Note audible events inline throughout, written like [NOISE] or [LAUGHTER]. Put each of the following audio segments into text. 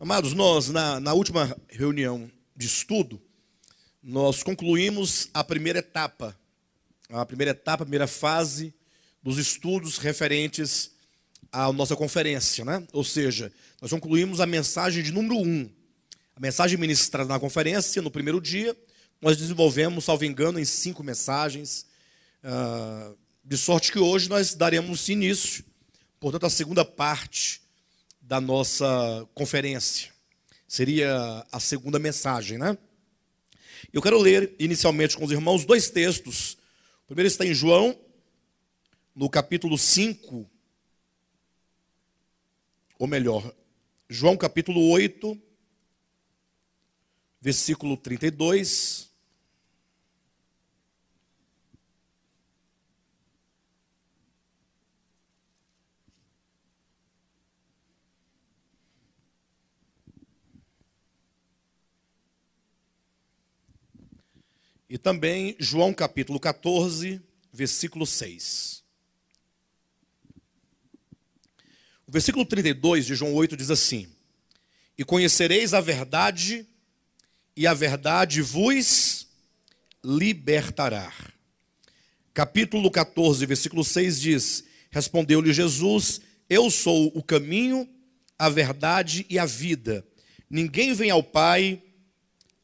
Amados, nós, na, na última reunião de estudo, nós concluímos a primeira etapa, a primeira etapa, a primeira fase dos estudos referentes à nossa conferência, né? Ou seja, nós concluímos a mensagem de número Um. A mensagem ministrada na conferência, no primeiro dia, nós desenvolvemos, salvo engano, em cinco mensagens, ah, de sorte que hoje nós daremos início, portanto, a segunda parte da nossa conferência. Seria a segunda mensagem, né? Eu quero ler inicialmente com os irmãos dois textos. O primeiro está em João, no capítulo 5, ou melhor, João capítulo 8, versículo 32 E também João capítulo 14, versículo 6. O versículo 32 de João 8 diz assim: E conhecereis a verdade, e a verdade vos libertará. Capítulo 14, versículo 6 diz: Respondeu-lhe Jesus: Eu sou o caminho, a verdade e a vida. Ninguém vem ao Pai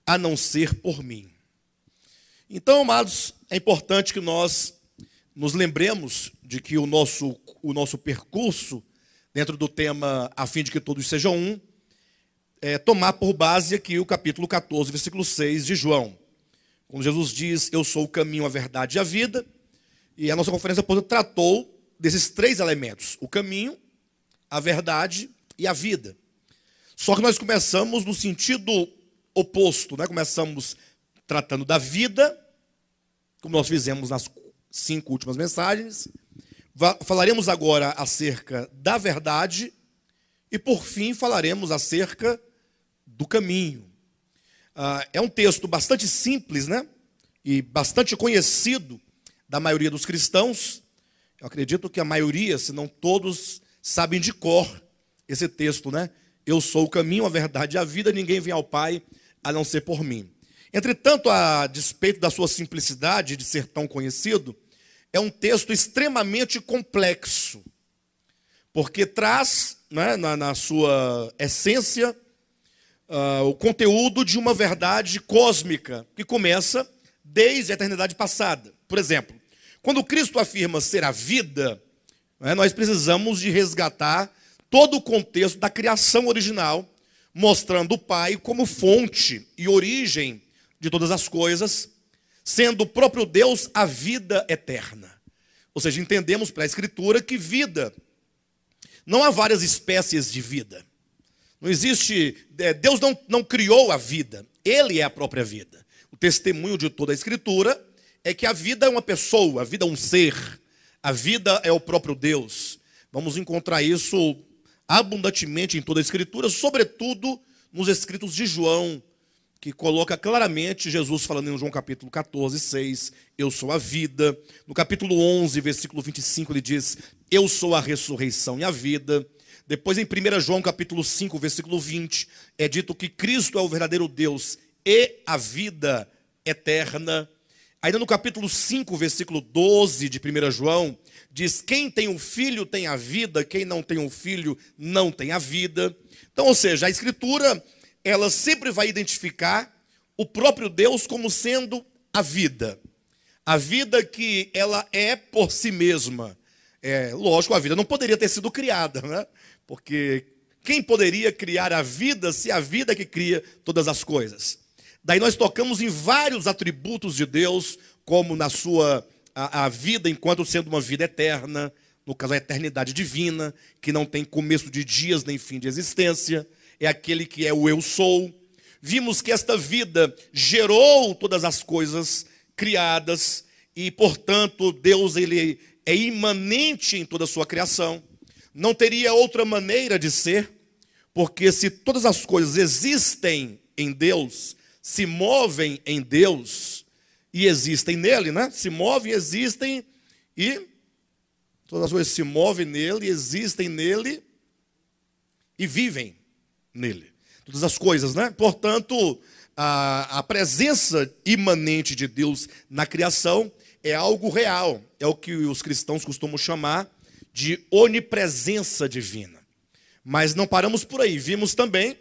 a não ser por mim. Então, amados, é importante que nós nos lembremos de que o nosso, o nosso percurso, dentro do tema A fim de que todos sejam um, é tomar por base aqui o capítulo 14, versículo 6 de João. Quando Jesus diz: Eu sou o caminho, a verdade e a vida. E a nossa conferência, portanto, tratou desses três elementos: o caminho, a verdade e a vida. Só que nós começamos no sentido oposto, né? começamos tratando da vida como nós fizemos nas cinco últimas mensagens. Falaremos agora acerca da verdade e, por fim, falaremos acerca do caminho. Ah, é um texto bastante simples, né? E bastante conhecido da maioria dos cristãos. Eu acredito que a maioria, se não todos, sabem de cor esse texto, né? Eu sou o caminho, a verdade e a vida, ninguém vem ao Pai a não ser por mim. Entretanto, a despeito da sua simplicidade de ser tão conhecido, é um texto extremamente complexo, porque traz né, na, na, sua essência uh, o conteúdo de uma verdade cósmica que começa desde a eternidade passada. Por exemplo, quando Cristo afirma ser a vida, né, nós precisamos de resgatar todo o contexto da criação original, mostrando o Pai como fonte e origem de todas as coisas, sendo o próprio Deus a vida eterna. Ou seja, entendemos pela Escritura que vida, não há várias espécies de vida. Não existe, é, Deus não, não criou a vida, Ele é a própria vida. O testemunho de toda a Escritura é que a vida é uma pessoa, a vida é um ser, a vida é o próprio Deus. Vamos encontrar isso abundantemente em toda a Escritura, sobretudo nos escritos de João, que coloca claramente Jesus falando em João capítulo 14, 6, eu sou a vida. No capítulo 11, versículo 25, ele diz, eu sou a ressurreição e a vida. Depois em 1 João capítulo 5, versículo 20, é dito que Cristo é o verdadeiro Deus e a vida eterna. Ainda no capítulo 5, versículo 12 de 1 João, diz: Quem tem o um filho tem a vida, quem não tem o um filho não tem a vida. Então, ou seja, a Escritura ela sempre vai identificar o próprio Deus como sendo a vida. A vida que ela é por si mesma. É, lógico, a vida não poderia ter sido criada, né? Porque quem poderia criar a vida se a vida é que cria todas as coisas? Daí nós tocamos em vários atributos de Deus, como na sua a, a vida enquanto sendo uma vida eterna, no caso a eternidade divina, que não tem começo de dias nem fim de existência é aquele que é o eu sou. Vimos que esta vida gerou todas as coisas criadas e, portanto, Deus ele é imanente em toda a sua criação. Não teria outra maneira de ser, porque se todas as coisas existem em Deus, se movem em Deus e existem nele, né? Se movem, existem e todas as coisas se movem nele, existem nele e vivem nele. Todas as coisas, né? Portanto, a, a presença imanente de Deus na criação é algo real, é o que os cristãos costumam chamar de onipresença divina. Mas não paramos por aí, vimos também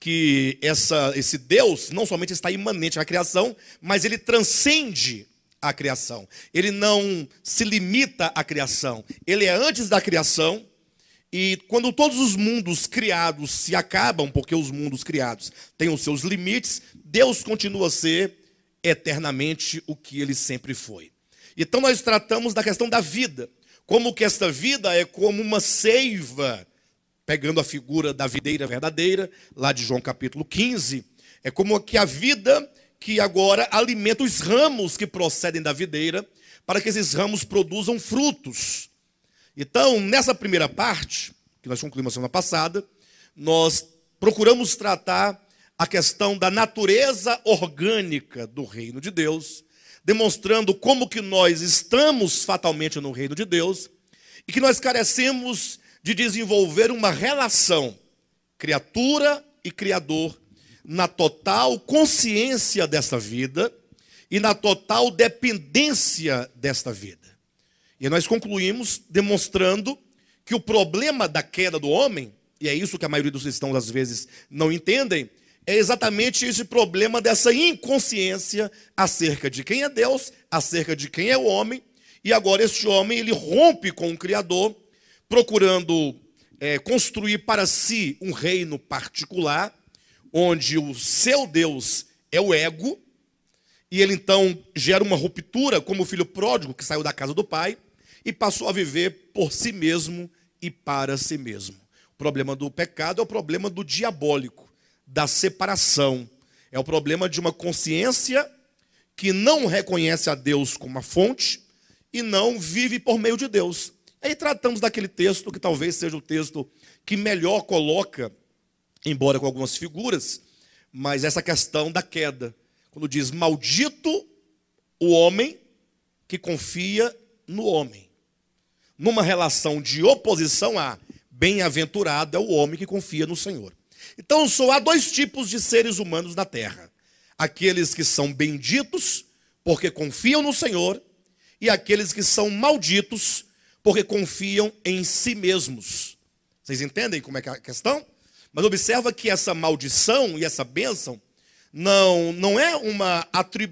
que essa, esse Deus não somente está imanente à criação, mas ele transcende a criação. Ele não se limita à criação. Ele é antes da criação e quando todos os mundos criados se acabam, porque os mundos criados têm os seus limites, Deus continua a ser eternamente o que ele sempre foi. Então nós tratamos da questão da vida, como que esta vida é como uma seiva, pegando a figura da videira verdadeira, lá de João capítulo 15, é como que a vida que agora alimenta os ramos que procedem da videira, para que esses ramos produzam frutos. Então, nessa primeira parte, que nós concluímos semana passada, nós procuramos tratar a questão da natureza orgânica do reino de Deus, demonstrando como que nós estamos fatalmente no reino de Deus e que nós carecemos de desenvolver uma relação criatura e criador na total consciência desta vida e na total dependência desta vida. E nós concluímos demonstrando que o problema da queda do homem, e é isso que a maioria dos cristãos às vezes não entendem, é exatamente esse problema dessa inconsciência acerca de quem é Deus, acerca de quem é o homem, e agora este homem ele rompe com o Criador, procurando é, construir para si um reino particular, onde o seu Deus é o ego, e ele então gera uma ruptura, como o filho pródigo que saiu da casa do pai, e passou a viver por si mesmo e para si mesmo. O problema do pecado é o problema do diabólico, da separação. É o problema de uma consciência que não reconhece a Deus como a fonte e não vive por meio de Deus. Aí tratamos daquele texto que talvez seja o texto que melhor coloca, embora com algumas figuras, mas essa questão da queda. Quando diz: Maldito o homem que confia no homem numa relação de oposição a bem-aventurado é o homem que confia no Senhor. Então, só há dois tipos de seres humanos na terra: aqueles que são benditos porque confiam no Senhor, e aqueles que são malditos porque confiam em si mesmos. Vocês entendem como é que é a questão? Mas observa que essa maldição e essa bênção não, não é uma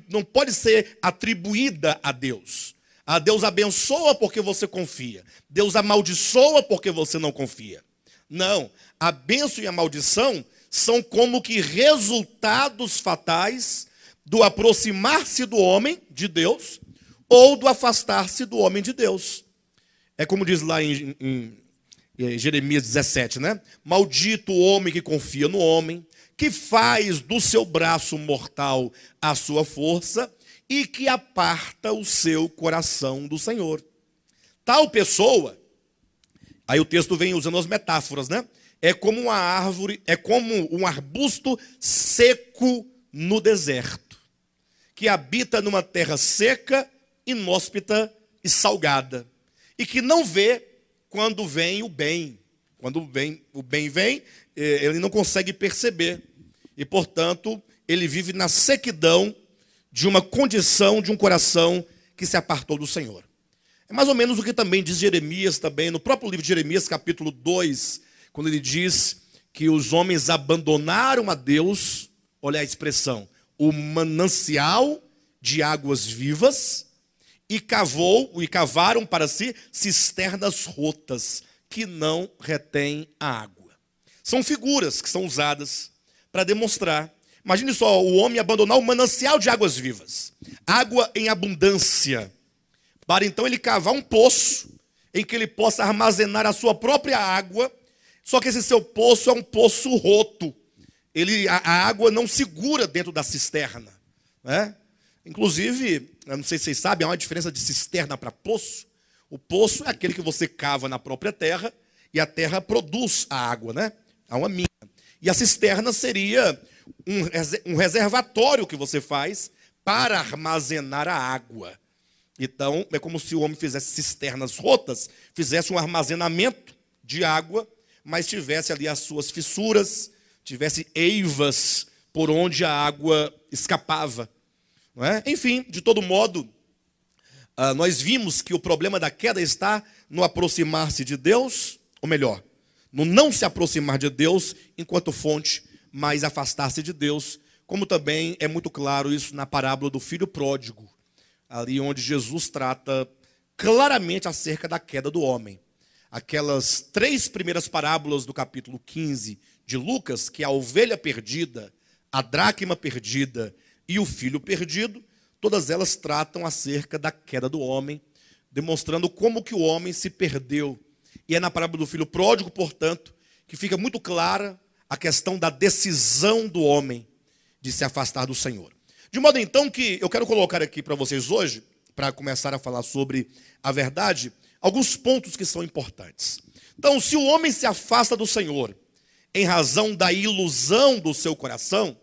não pode ser atribuída a Deus. A ah, Deus abençoa porque você confia. Deus amaldiçoa porque você não confia. Não, a bênção e a maldição são como que resultados fatais do aproximar-se do homem de Deus ou do afastar-se do homem de Deus. É como diz lá em, em, em Jeremias 17, né? Maldito o homem que confia no homem, que faz do seu braço mortal a sua força e que aparta o seu coração do Senhor. Tal pessoa, aí o texto vem usando as metáforas, né? É como uma árvore, é como um arbusto seco no deserto, que habita numa terra seca, inóspita e salgada, e que não vê quando vem o bem. Quando o bem, o bem vem, eh, ele não consegue perceber. E, portanto, ele vive na sequidão de uma condição de um coração que se apartou do Senhor. É mais ou menos o que também diz Jeremias, também no próprio livro de Jeremias, capítulo 2, quando ele diz que os homens abandonaram a Deus, olha a expressão, o manancial de águas vivas, e cavou e cavaram para si cisternas rotas que não retêm a água. São figuras que são usadas para demonstrar Imagine só o homem abandonar o manancial de águas vivas, água em abundância, para então ele cavar um poço em que ele possa armazenar a sua própria água. Só que esse seu poço é um poço roto. Ele, a, a água não segura dentro da cisterna. Né? Inclusive, não sei se vocês sabem, há uma diferença de cisterna para poço. O poço é aquele que você cava na própria terra e a terra produz a água, né? Há uma mina. E a cisterna seria um reservatório que você faz para armazenar a água. Então, é como se o homem fizesse cisternas rotas, fizesse um armazenamento de água, mas tivesse ali as suas fissuras, tivesse eivas por onde a água escapava. É? Enfim, de todo modo, ah, nós vimos que o problema da queda está no aproximar-se de Deus, ou melhor, no não se aproximar de Deus enquanto fonte mas afastar-se de Deus, como também é muito claro isso na parábola do filho pródigo, ali onde Jesus trata claramente acerca da queda do homem. Aquelas três primeiras parábolas do capítulo 15 de Lucas, que é a ovelha perdida, a dracma perdida e o filho perdido, todas elas tratam acerca da queda do homem, demonstrando como que o homem se perdeu. E é na parábola do filho pródigo, portanto, que fica muito clara a questão da decisão do homem de se afastar do Senhor. De modo então que eu quero colocar aqui para vocês hoje, para começar a falar sobre a verdade, alguns pontos que são importantes. Então, se o homem se afasta do Senhor em razão da ilusão do seu coração,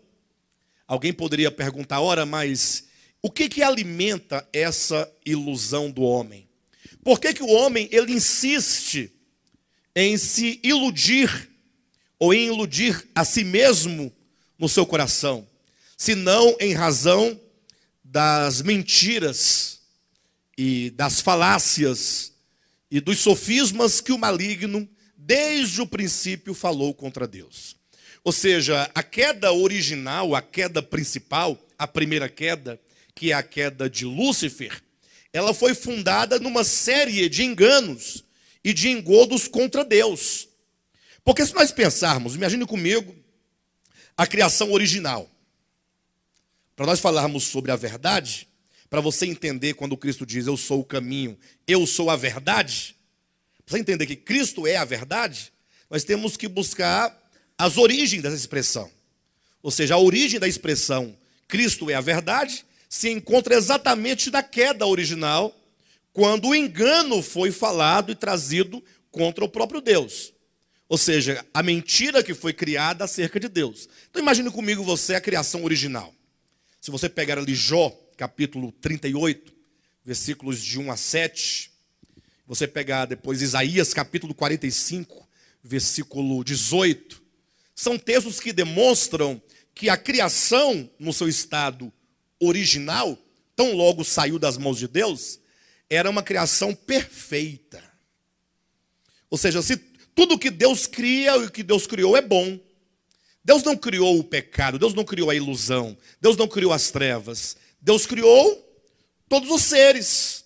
alguém poderia perguntar: ora, mas o que, que alimenta essa ilusão do homem? Por que, que o homem ele insiste em se iludir ou em iludir a si mesmo no seu coração, senão em razão das mentiras e das falácias e dos sofismas que o maligno desde o princípio falou contra Deus. Ou seja, a queda original, a queda principal, a primeira queda, que é a queda de Lúcifer, ela foi fundada numa série de enganos e de engodos contra Deus. Porque se nós pensarmos, imagine comigo, a criação original. Para nós falarmos sobre a verdade, para você entender quando Cristo diz eu sou o caminho, eu sou a verdade, para você entender que Cristo é a verdade, nós temos que buscar as origens dessa expressão. Ou seja, a origem da expressão Cristo é a verdade se encontra exatamente na queda original, quando o engano foi falado e trazido contra o próprio Deus. Ou seja, a mentira que foi criada acerca de Deus. Então imagine comigo você a criação original. Se você pegar ali Jó, capítulo 38, versículos de 1 a 7, você pegar depois Isaías, capítulo 45, versículo 18, são textos que demonstram que a criação no seu estado original, tão logo saiu das mãos de Deus, era uma criação perfeita. Ou seja, se tudo que Deus cria e o que Deus criou é bom. Deus não criou o pecado, Deus não criou a ilusão, Deus não criou as trevas. Deus criou todos os seres,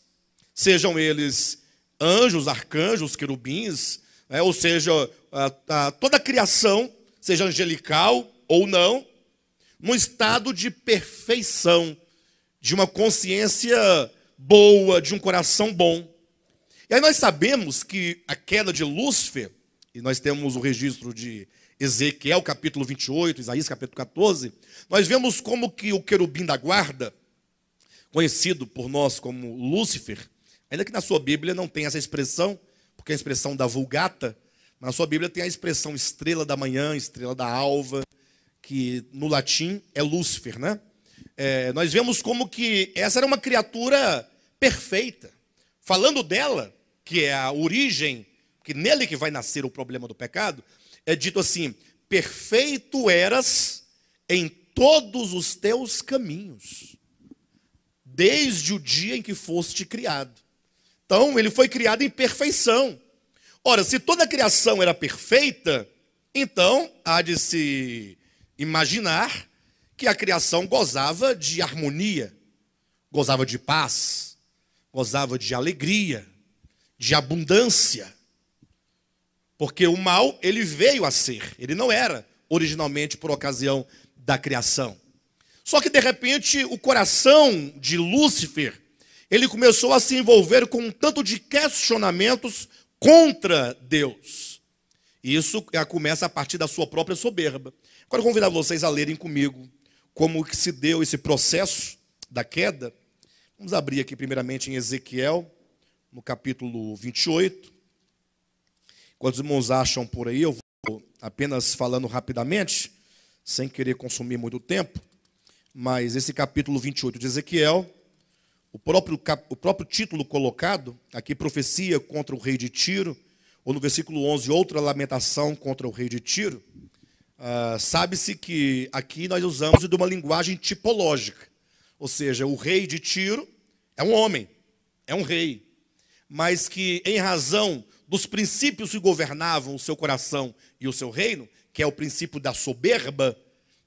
sejam eles anjos, arcanjos, querubins, né? ou seja, a, a, toda a criação, seja angelical ou não, num estado de perfeição, de uma consciência boa, de um coração bom. E aí nós sabemos que a queda de Lúcifer e nós temos o registro de Ezequiel capítulo 28, Isaías capítulo 14, nós vemos como que o querubim da guarda, conhecido por nós como Lúcifer, ainda que na sua Bíblia não tem essa expressão, porque é a expressão da vulgata, mas na sua Bíblia tem a expressão estrela da manhã, estrela da alva, que no latim é Lúcifer, né? É, nós vemos como que essa era uma criatura perfeita. Falando dela, que é a origem porque nele que vai nascer o problema do pecado, é dito assim: perfeito eras em todos os teus caminhos, desde o dia em que foste criado. Então, ele foi criado em perfeição. Ora, se toda a criação era perfeita, então há de se imaginar que a criação gozava de harmonia, gozava de paz, gozava de alegria, de abundância. Porque o mal, ele veio a ser. Ele não era originalmente por ocasião da criação. Só que de repente o coração de Lúcifer, ele começou a se envolver com um tanto de questionamentos contra Deus. E isso é, começa a partir da sua própria soberba. Agora eu convidar vocês a lerem comigo como que se deu esse processo da queda. Vamos abrir aqui primeiramente em Ezequiel, no capítulo 28 quando os irmãos acham por aí, eu vou apenas falando rapidamente, sem querer consumir muito tempo, mas esse capítulo 28 de Ezequiel, o próprio, o próprio título colocado, aqui profecia contra o rei de Tiro, ou no versículo 11, outra lamentação contra o rei de Tiro, ah, sabe-se que aqui nós usamos de uma linguagem tipológica, ou seja, o rei de Tiro é um homem, é um rei, mas que em razão dos princípios que governavam o seu coração e o seu reino, que é o princípio da soberba,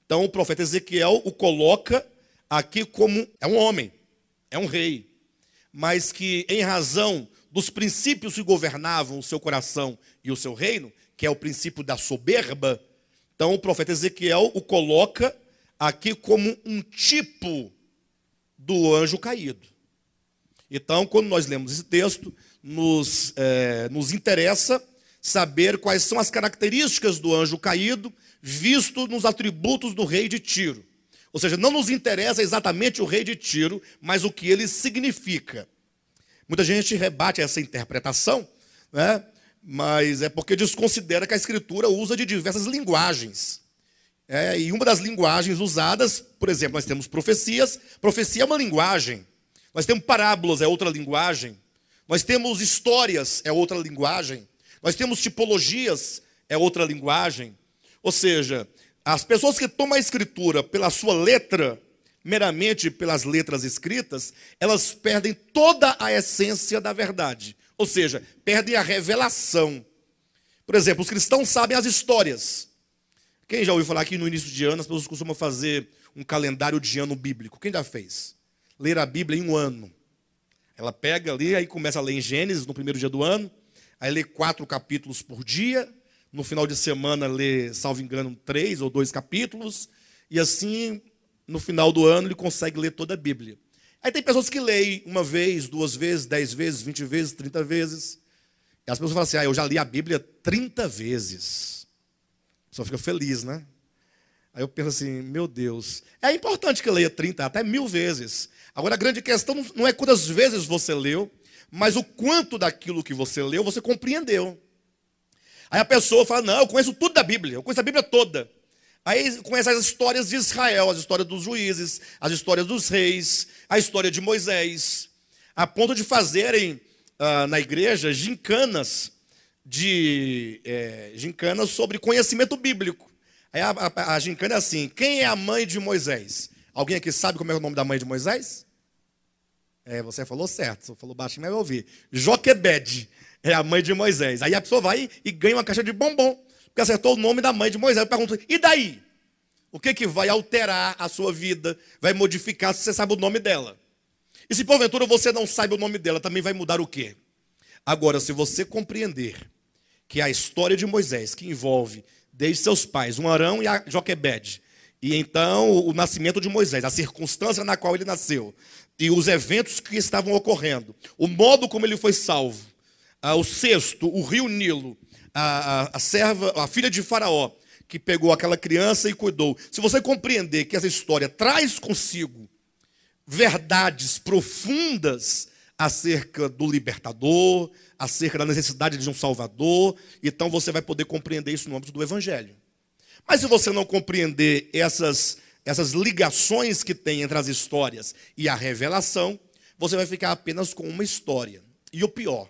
então o profeta Ezequiel o coloca aqui como é um homem, é um rei, mas que em razão dos princípios que governavam o seu coração e o seu reino, que é o princípio da soberba, então o profeta Ezequiel o coloca aqui como um tipo do anjo caído. Então, quando nós lemos esse texto, nos, é, nos interessa saber quais são as características do anjo caído, visto nos atributos do rei de Tiro. Ou seja, não nos interessa exatamente o rei de Tiro, mas o que ele significa. Muita gente rebate essa interpretação, né? mas é porque desconsidera que a escritura usa de diversas linguagens. É, e uma das linguagens usadas, por exemplo, nós temos profecias. Profecia é uma linguagem. Nós temos parábolas, é outra linguagem. Nós temos histórias, é outra linguagem. Nós temos tipologias, é outra linguagem. Ou seja, as pessoas que tomam a escritura pela sua letra, meramente pelas letras escritas, elas perdem toda a essência da verdade. Ou seja, perdem a revelação. Por exemplo, os cristãos sabem as histórias. Quem já ouviu falar que no início de ano as pessoas costumam fazer um calendário de ano bíblico? Quem já fez? Ler a Bíblia em um ano. Ela pega ali, aí começa a ler em Gênesis no primeiro dia do ano, aí lê quatro capítulos por dia, no final de semana lê, salvo engano, três ou dois capítulos, e assim, no final do ano, ele consegue ler toda a Bíblia. Aí tem pessoas que leem uma vez, duas vezes, dez vezes, vinte vezes, trinta vezes. E as pessoas falam assim: ah, eu já li a Bíblia trinta vezes. A pessoa fica feliz, né? Aí eu penso assim: meu Deus, é importante que eu leia trinta, até mil vezes. Agora a grande questão não é quantas vezes você leu, mas o quanto daquilo que você leu você compreendeu. Aí a pessoa fala: Não, eu conheço tudo da Bíblia, eu conheço a Bíblia toda. Aí conhece as histórias de Israel, as histórias dos juízes, as histórias dos reis, a história de Moisés, a ponto de fazerem ah, na igreja gincanas de é, gincanas sobre conhecimento bíblico. Aí a, a, a gincana é assim: quem é a mãe de Moisés? Alguém aqui sabe como é o nome da mãe de Moisés? É, você falou certo, você falou baixinho, mas eu ouvi. Joquebed é a mãe de Moisés. Aí a pessoa vai e ganha uma caixa de bombom, porque acertou o nome da mãe de Moisés. Eu pergunto, e daí? O que, que vai alterar a sua vida? Vai modificar se você sabe o nome dela. E se porventura você não sabe o nome dela, também vai mudar o quê? Agora, se você compreender que a história de Moisés, que envolve desde seus pais, um Arão e a Joquebed, e então, o nascimento de Moisés, a circunstância na qual ele nasceu, e os eventos que estavam ocorrendo, o modo como ele foi salvo, ah, o sexto, o rio Nilo, a, a, a serva, a filha de Faraó, que pegou aquela criança e cuidou. Se você compreender que essa história traz consigo verdades profundas acerca do libertador, acerca da necessidade de um salvador, então você vai poder compreender isso no âmbito do evangelho. Mas se você não compreender essas, essas ligações que tem entre as histórias e a revelação, você vai ficar apenas com uma história. E o pior,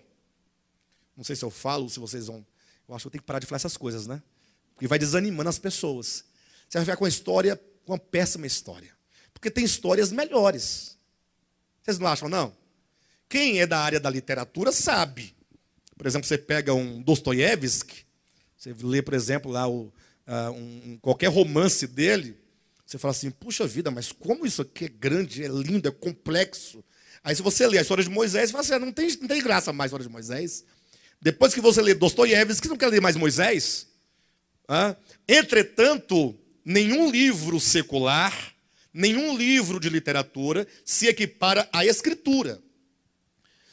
não sei se eu falo, se vocês vão. Eu acho que eu tenho que parar de falar essas coisas, né? Porque vai desanimando as pessoas. Você vai ficar com uma história, com uma péssima história. Porque tem histórias melhores. Vocês não acham, não? Quem é da área da literatura sabe. Por exemplo, você pega um Dostoiévski, você lê, por exemplo, lá o uh, um, qualquer romance dele, você fala assim: puxa vida, mas como isso aqui é grande, é lindo, é complexo. Aí, se você lê a história de Moisés, você fala assim: ah, não tem, não tem graça mais a história de Moisés. Depois que você lê Dostoiévski, você não quer ler mais Moisés? Ah? Entretanto, nenhum livro secular, nenhum livro de literatura se equipara à escritura.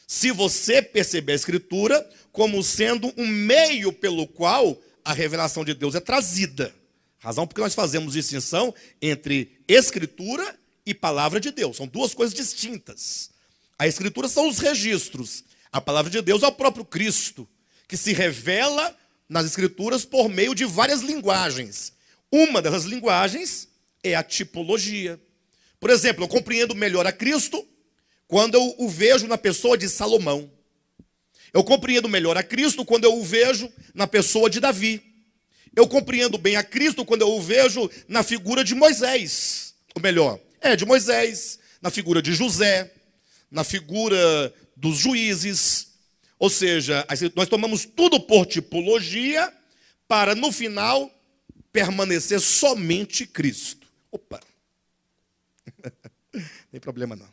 Se você perceber a escritura como sendo um meio pelo qual a revelação de Deus é trazida. Razão porque nós fazemos distinção entre escritura e palavra de Deus. São duas coisas distintas. A escritura são os registros. A palavra de Deus é o próprio Cristo, que se revela nas escrituras por meio de várias linguagens. Uma dessas linguagens é a tipologia. Por exemplo, eu compreendo melhor a Cristo quando eu o vejo na pessoa de Salomão. Eu compreendo melhor a Cristo quando eu o vejo na pessoa de Davi. Eu compreendo bem a Cristo quando eu o vejo na figura de Moisés. Ou melhor, é de Moisés, na figura de José, na figura dos juízes. Ou seja, nós tomamos tudo por tipologia para no final permanecer somente Cristo. Opa. [LAUGHS] Não tem problema não.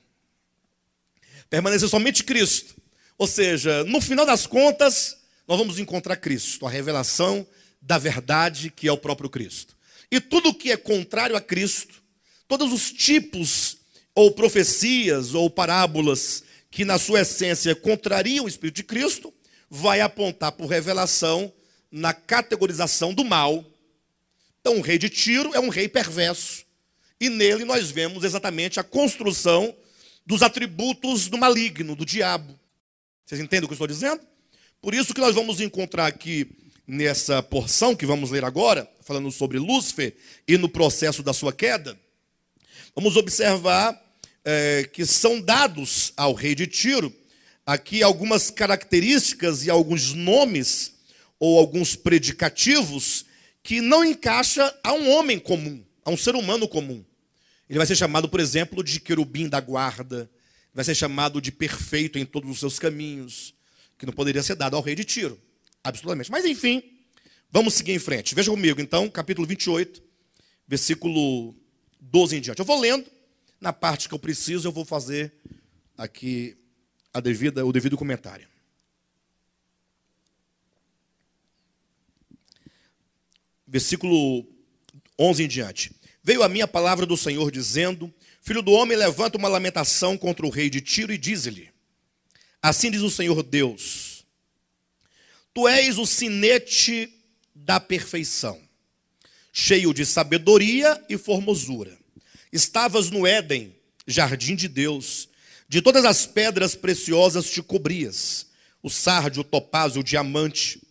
Permanecer somente Cristo. Ou seja, no final das contas, nós vamos encontrar Cristo, a revelação da verdade que é o próprio Cristo. E tudo que é contrário a Cristo, todos os tipos ou profecias ou parábolas que na sua essência contrariam o Espírito de Cristo, vai apontar por revelação na categorização do mal. Então, o rei de Tiro é um rei perverso. E nele nós vemos exatamente a construção dos atributos do maligno, do diabo. Vocês entendem o que eu estou dizendo? Por isso que nós vamos encontrar aqui nessa porção que vamos ler agora, falando sobre Lúcifer e no processo da sua queda, vamos observar é, que são dados ao rei de Tiro aqui algumas características e alguns nomes ou alguns predicativos que não encaixa a um homem comum, a um ser humano comum. Ele vai ser chamado, por exemplo, de querubim da guarda, vai ser chamado de perfeito em todos os seus caminhos, que não poderia ser dado ao rei de Tiro, absolutamente. Mas enfim, vamos seguir em frente. Veja comigo, então, capítulo 28, versículo 12 em diante. Eu vou lendo, na parte que eu preciso, eu vou fazer aqui a devida, o devido comentário. Versículo 11 em diante. Veio a minha palavra do Senhor dizendo: Filho do homem levanta uma lamentação contra o rei de Tiro e diz-lhe: Assim diz o Senhor Deus: Tu és o sinete da perfeição, cheio de sabedoria e formosura. Estavas no Éden, jardim de Deus, de todas as pedras preciosas te cobrias: o sardio, o topázio, o diamante,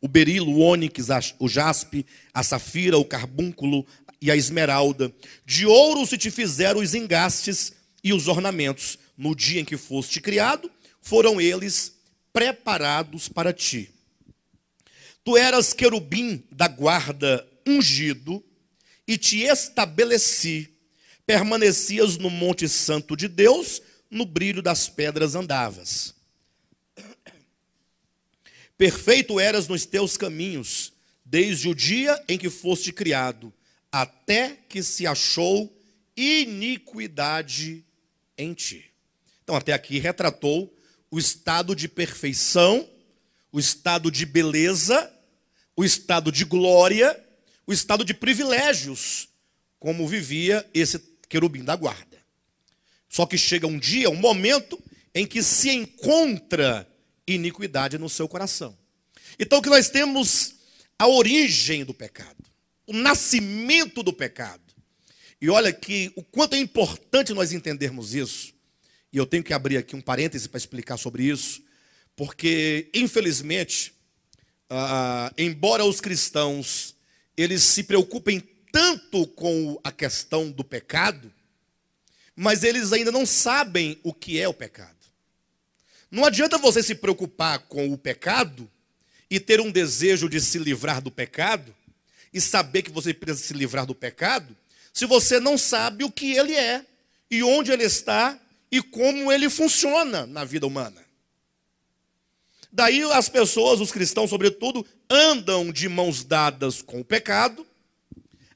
o berilo, o ônix, o jaspe, a safira, o carbúnculo, e a esmeralda. De ouro se te fizeram os engastes e os ornamentos. No dia em que foste criado, foram eles preparados para ti. Tu eras querubim da guarda ungido e te estabeleci. Permanecias no Monte Santo de Deus, no brilho das pedras andavas. Perfeito eras nos teus caminhos, desde o dia em que foste criado até que se achou iniquidade em ti. Então, até aqui retratou o estado de perfeição, o estado de beleza, o estado de glória, o estado de privilégios, como vivia esse querubim da guarda. Só que chega um dia, um momento, em que se encontra iniquidade no seu coração. Então, que nós temos a origem do pecado o nascimento do pecado. E olha que o quanto é importante nós entendermos isso. E eu tenho que abrir aqui um parêntese para explicar sobre isso, porque infelizmente, ah, ah, embora os cristãos eles se preocupem tanto com a questão do pecado, mas eles ainda não sabem o que é o pecado. Não adianta você se preocupar com o pecado e ter um desejo de se livrar do pecado, e saber que você precisa se livrar do pecado, se você não sabe o que ele é, e onde ele está, e como ele funciona na vida humana. Daí as pessoas, os cristãos sobretudo, andam de mãos dadas com o pecado,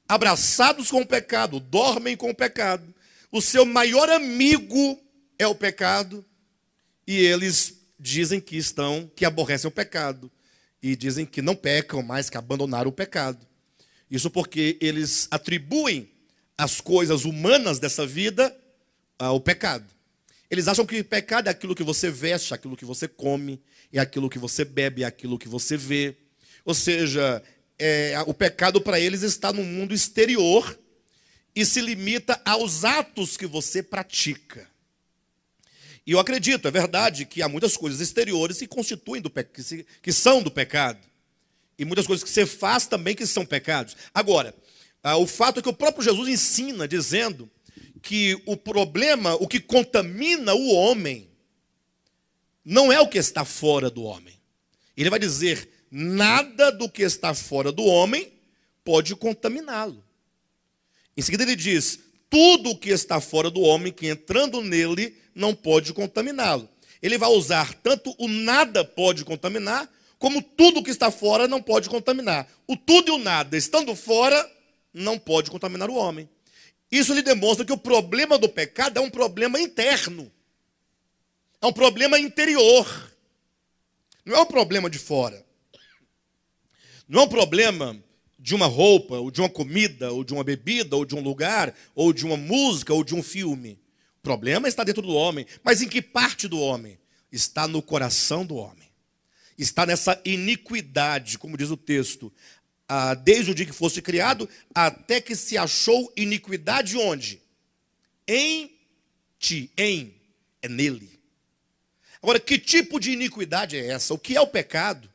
abraçados com o pecado, dormem com o pecado. O seu maior amigo é o pecado, e eles dizem que estão, que aborrecem o pecado, e dizem que não pecam mais, que abandonaram o pecado. Isso porque eles atribuem as coisas humanas dessa vida ao pecado. Eles acham que pecado é aquilo que você veste, aquilo que você come, é aquilo que você bebe, é aquilo que você vê. Ou seja, é, o pecado para eles está no mundo exterior e se limita aos atos que você pratica. E eu acredito, é verdade, que há muitas coisas exteriores que constituem do que, se, que são do pecado e muitas coisas que você faz também que são pecados. Agora, ah, o fato é que o próprio Jesus ensina dizendo que o problema, o que contamina o homem, não é o que está fora do homem. Ele vai dizer: nada do que está fora do homem pode contaminá-lo. Em seguida, ele diz: tudo o que está fora do homem, que entrando nele, não pode contaminá-lo. Ele vai usar tanto o nada pode contaminar, como tudo que está fora não pode contaminar. O tudo e o nada estando fora não pode contaminar o homem. Isso lhe demonstra que o problema do pecado é um problema interno. É um problema interior. Não é um problema de fora. Não é um problema de uma roupa, ou de uma comida, ou de uma bebida, ou de um lugar, ou de uma música, ou de um filme. O problema está dentro do homem. Mas em que parte do homem? Está no coração do homem está nessa iniquidade, como diz o texto, ah, desde o dia que fosse criado, até que se achou iniquidade onde? Em ti, em, é nele. Agora, que tipo de iniquidade é essa? O que é o pecado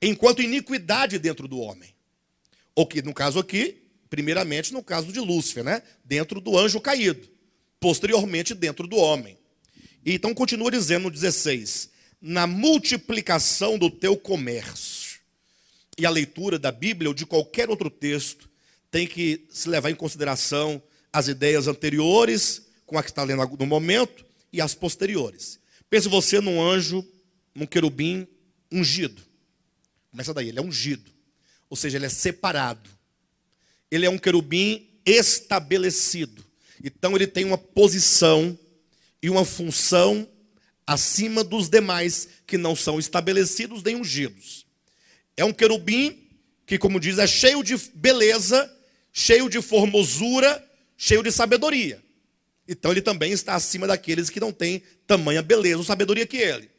enquanto iniquidade dentro do homem? Ou que, no caso aqui, primeiramente no caso de Lúcifer, né? Dentro do anjo caído, posteriormente dentro do homem. E então continua dizendo no 16: na multiplicação do teu comércio. E a leitura da Bíblia ou de qualquer outro texto tem que se levar em consideração as ideias anteriores com a que está lendo no momento e as posteriores. Pense você num anjo, num querubim ungido. Começa daí, ele é ungido. Ou seja, ele é separado. Ele é um querubim estabelecido. Então ele tem uma posição e uma função acima dos demais que não são estabelecidos nem ungidos. É um querubim que, como diz, é cheio de beleza, cheio de formosura, cheio de sabedoria. Então ele também está acima daqueles que não têm tamanha beleza ou sabedoria que ele.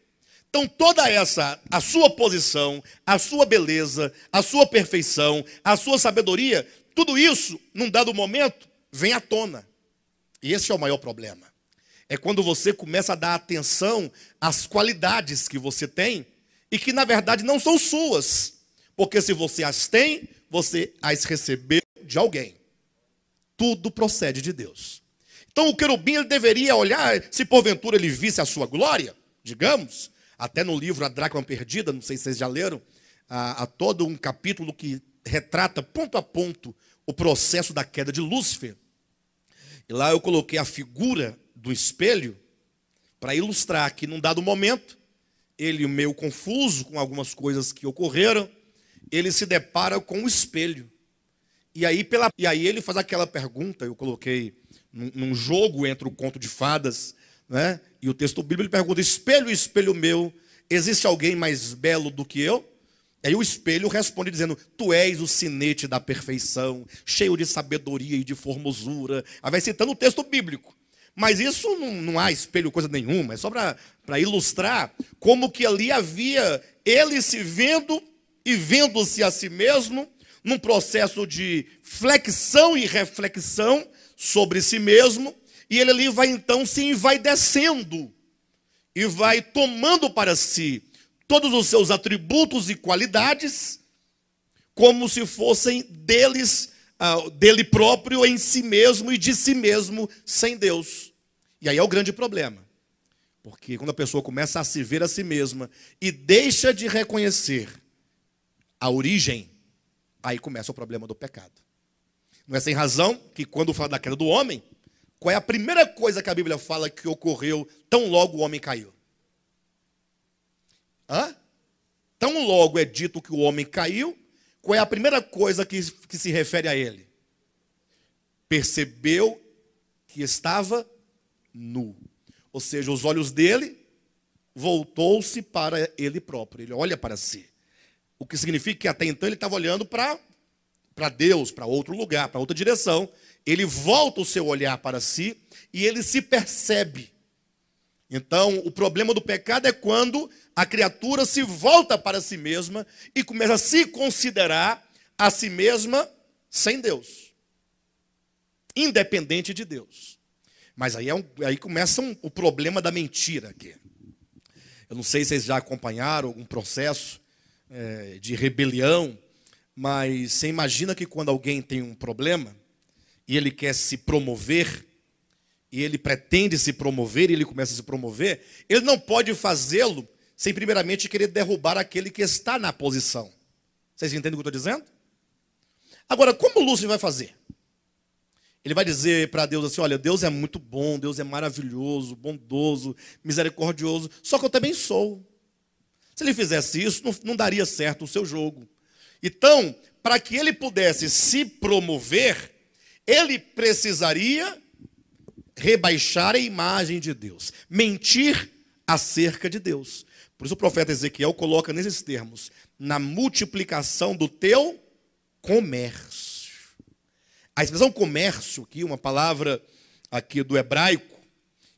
Então toda essa, a sua posição, a sua beleza, a sua perfeição, a sua sabedoria, tudo isso, num dado momento, vem à tona. E esse é o maior problema é quando você começa a dar atenção às qualidades que você tem e que na verdade não são suas, porque se você as tem, você as recebeu de alguém. Tudo procede de Deus. Então o querubim ele deveria olhar, se porventura ele visse a sua glória, digamos, até no livro A Dracma Perdida, não sei se vocês já leram, há, há todo um capítulo que retrata ponto a ponto o processo da queda de Lúcifer. E lá eu coloquei a figura do espelho para ilustrar que, num dado momento, ele, meio confuso com algumas coisas que ocorreram, ele se depara com o espelho. E aí, pela, e aí ele faz aquela pergunta, eu coloquei num, jogo entre o conto de fadas né, e o texto bíblico, ele pergunta: espelho, espelho meu, existe alguém mais belo do que eu? Aí o espelho responde dizendo: Tu és o sinete da perfeição, cheio de sabedoria e de formosura. Aí vai citando o texto bíblico. Mas isso não, não há espelho coisa nenhuma, é só para ilustrar como que ali havia ele se vendo e vendo-se a si mesmo num processo de flexão e reflexão sobre si mesmo, e ele ali vai então se envaidecendo e vai tomando para si todos os seus atributos e qualidades como se fossem deles ah, dele próprio em si mesmo e de si mesmo sem Deus. E aí é o grande problema. Porque quando a pessoa começa a se ver a si mesma e deixa de reconhecer a origem, aí começa o problema do pecado. Não é sem razão que quando fala da queda do homem, qual é a primeira coisa que a Bíblia fala que ocorreu tão logo o homem caiu? Hã? Tão logo é dito que o homem caiu, qual é a primeira coisa que, que se refere a ele? Percebeu que estava nu. Ou seja, os olhos dele voltou-se para ele próprio. Ele olha para si. O que significa que até então ele estava olhando para para Deus, para outro lugar, para outra direção. Ele volta o seu olhar para si e ele se percebe. Então, o problema do pecado é quando a criatura se volta para si mesma e começa a se considerar a si mesma sem Deus, independente de Deus. Mas aí, é um, aí começa um, o problema da mentira aqui. Eu não sei se vocês já acompanharam algum processo é, de rebelião, mas você imagina que quando alguém tem um problema e ele quer se promover, e ele pretende se promover, e ele começa a se promover, ele não pode fazê-lo sem primeiramente querer derrubar aquele que está na posição. Vocês entendem o que eu estou dizendo? Agora, como Lúcio vai fazer? Ele vai dizer para Deus assim: olha, Deus é muito bom, Deus é maravilhoso, bondoso, misericordioso, só que eu também sou. Se ele fizesse isso, não, não daria certo o seu jogo. Então, para que ele pudesse se promover, ele precisaria rebaixar a imagem de Deus, mentir acerca de Deus. Por isso o profeta Ezequiel coloca nesses termos: na multiplicação do teu comércio. A expressão comércio, que é uma palavra aqui do hebraico,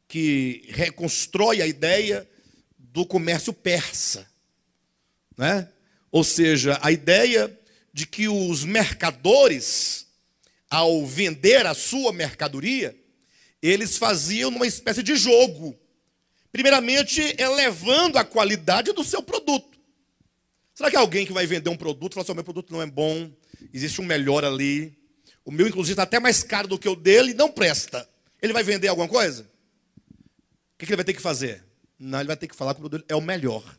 que reconstrói a ideia do comércio persa. Né? Ou seja, a ideia de que os mercadores, ao vender a sua mercadoria, eles faziam uma espécie de jogo. Primeiramente, elevando é a qualidade do seu produto. Será que alguém que vai vender um produto fala assim: o meu produto não é bom, existe um melhor ali, o meu, inclusive, está até mais caro do que o dele, não presta. Ele vai vender alguma coisa? O que ele vai ter que fazer? Não, ele vai ter que falar que o produto dele é o melhor.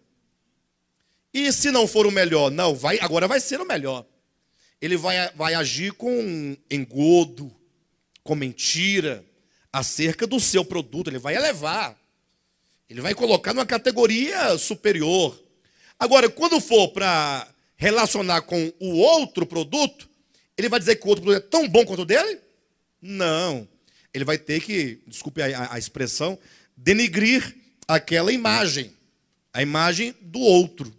E se não for o melhor? Não, vai, agora vai ser o melhor. Ele vai, vai agir com engodo, com mentira acerca do seu produto, ele vai elevar. Ele vai colocar numa categoria superior. Agora, quando for para relacionar com o outro produto, ele vai dizer que o outro produto é tão bom quanto o dele? Não. Ele vai ter que, desculpe a, a expressão, denigrir aquela imagem, a imagem do outro.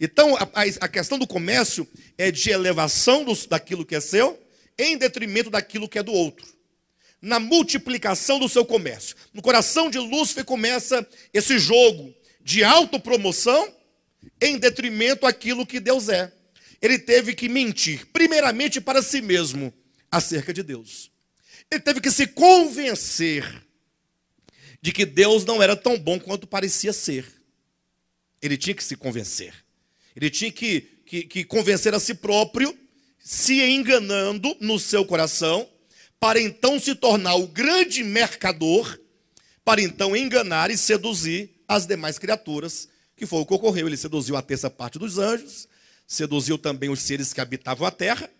Então, a, a questão do comércio é de elevação daquilo que é seu em detrimento daquilo que é do outro na multiplicação do seu comércio. No coração de Lúcifer começa esse jogo de autopromoção em detrimento daquilo que Deus é. Ele teve que mentir, primeiramente para si mesmo, acerca de Deus. Ele teve que se convencer de que Deus não era tão bom quanto parecia ser. Ele tinha que se convencer. Ele tinha que, que, que convencer a si próprio, se enganando no seu coração, para então se tornar o grande mercador, para então enganar e seduzir as demais criaturas, que foi o que ocorreu. Ele seduziu a terça parte dos anjos, seduziu também os seres que habitavam a terra,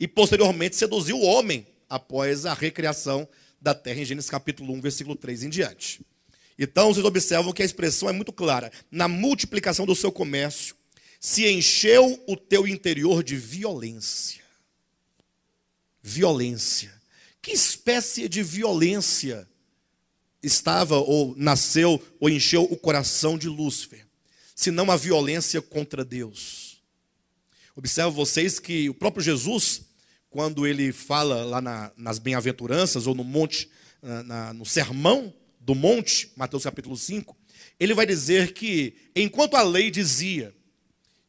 e posteriormente seduziu o homem após a recriação da terra em Gênesis capítulo 1, versículo 3 em diante. Então vocês observam que a expressão é muito clara. Na multiplicação do seu comércio, se encheu o teu interior de violência. Violência. Que espécie de violência estava ou nasceu ou encheu o coração de Lúcifer, se não a violência contra Deus? Observa vocês que o próprio Jesus, quando ele fala lá na, nas bem-aventuranças ou no monte, na, na, no sermão do monte, Mateus capítulo 5, ele vai dizer que enquanto a lei dizia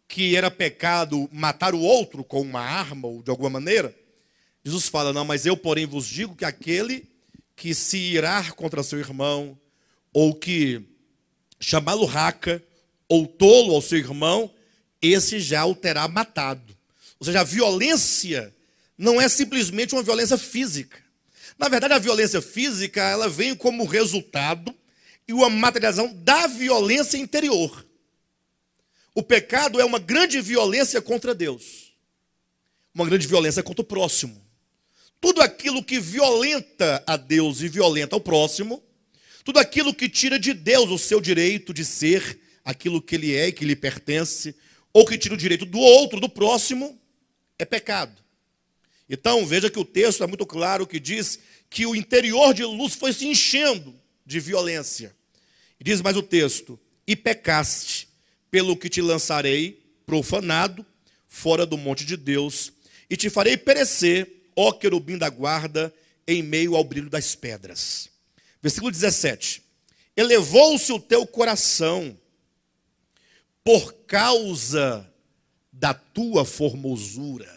que era pecado matar o outro com uma arma ou de alguma maneira, Jesus fala: Não, mas eu, porém, vos digo que aquele que se irar contra seu irmão, ou que chamá-lo raca, ou tolo ao seu irmão, esse já o terá matado. Ou seja, a violência não é simplesmente uma violência física. Na verdade, a violência física, ela vem como resultado e uma materialização da violência interior. O pecado é uma grande violência contra Deus. Uma grande violência contra o próximo. Tudo aquilo que violenta a Deus e violenta o próximo, tudo aquilo que tira de Deus o seu direito de ser aquilo que ele é e que lhe pertence, ou que tira o direito do outro, do próximo, é pecado. Então, veja que o texto é muito claro que diz que o interior de Luz foi se enchendo de violência. E diz mais o texto: E pecaste, pelo que te lançarei profanado, fora do monte de Deus, e te farei perecer ó querubim da guarda, em meio ao brilho das pedras. Versículo 17: Elevou-se o teu coração por causa da tua formosura.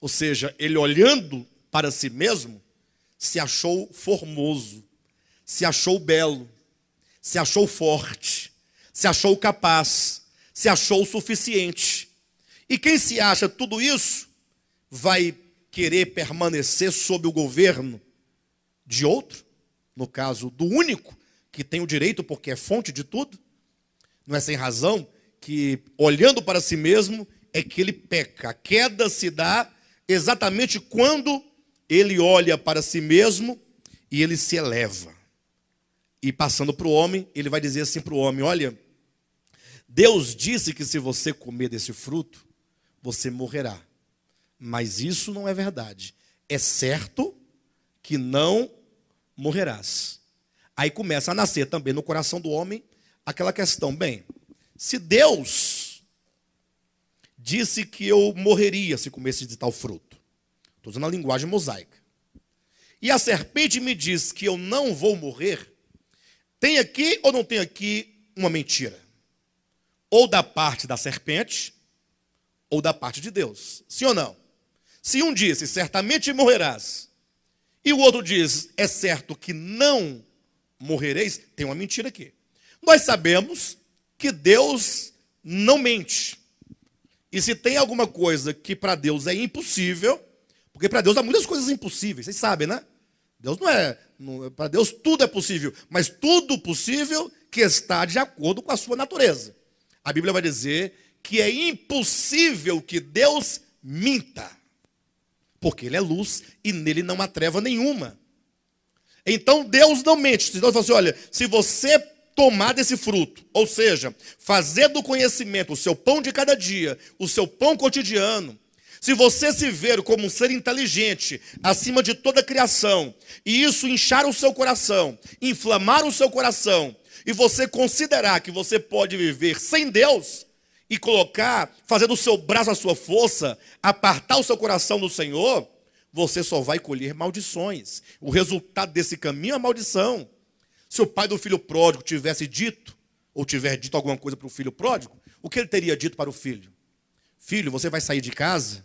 Ou seja, ele olhando para si mesmo, se achou formoso, se achou belo, se achou forte, se achou capaz, se achou suficiente. E quem se acha tudo isso vai querer permanecer sob o governo de outro, no caso do único, que tem o direito porque é fonte de tudo, não é sem razão que, olhando para si mesmo, é que ele peca. A queda se dá exatamente quando ele olha para si mesmo e ele se eleva. E passando para o homem, ele vai dizer assim para o homem: Olha, Deus disse que se você comer desse fruto, você morrerá. Mas isso não é verdade. É certo que não morrerás. Aí começa a nascer também no coração do homem aquela questão: bem, se Deus disse que eu morreria se comesse de tal fruto, estou usando a linguagem mosaica, e a serpente me diz que eu não vou morrer, tem aqui ou não tem aqui uma mentira? Ou da parte da serpente, ou da parte de Deus. Sim ou não? Se um disse, certamente morrerás, e o outro diz, é certo que não morrereis, tem uma mentira aqui. Nós sabemos que Deus não mente. E se tem alguma coisa que para Deus é impossível, porque para Deus há muitas coisas impossíveis, vocês sabem, né? Deus não é. é para Deus tudo é possível, mas tudo possível que está de acordo com a sua natureza. A Bíblia vai dizer que é impossível que Deus minta porque ele é luz e nele não há treva nenhuma. Então Deus não mente. Deus ele fala assim: olha, se você tomar desse fruto, ou seja, fazer do conhecimento o seu pão de cada dia, o seu pão cotidiano, se você se ver como um ser inteligente, acima de toda criação, e isso inchar o seu coração, inflamar o seu coração, e você considerar que você pode viver sem Deus, e colocar, fazer do seu braço a sua força, apartar o seu coração do Senhor, você só vai colher maldições. O resultado desse caminho é maldição. Se o pai do filho pródigo tivesse dito, ou tiver dito alguma coisa para o filho pródigo, o que ele teria dito para o filho? Filho, você vai sair de casa,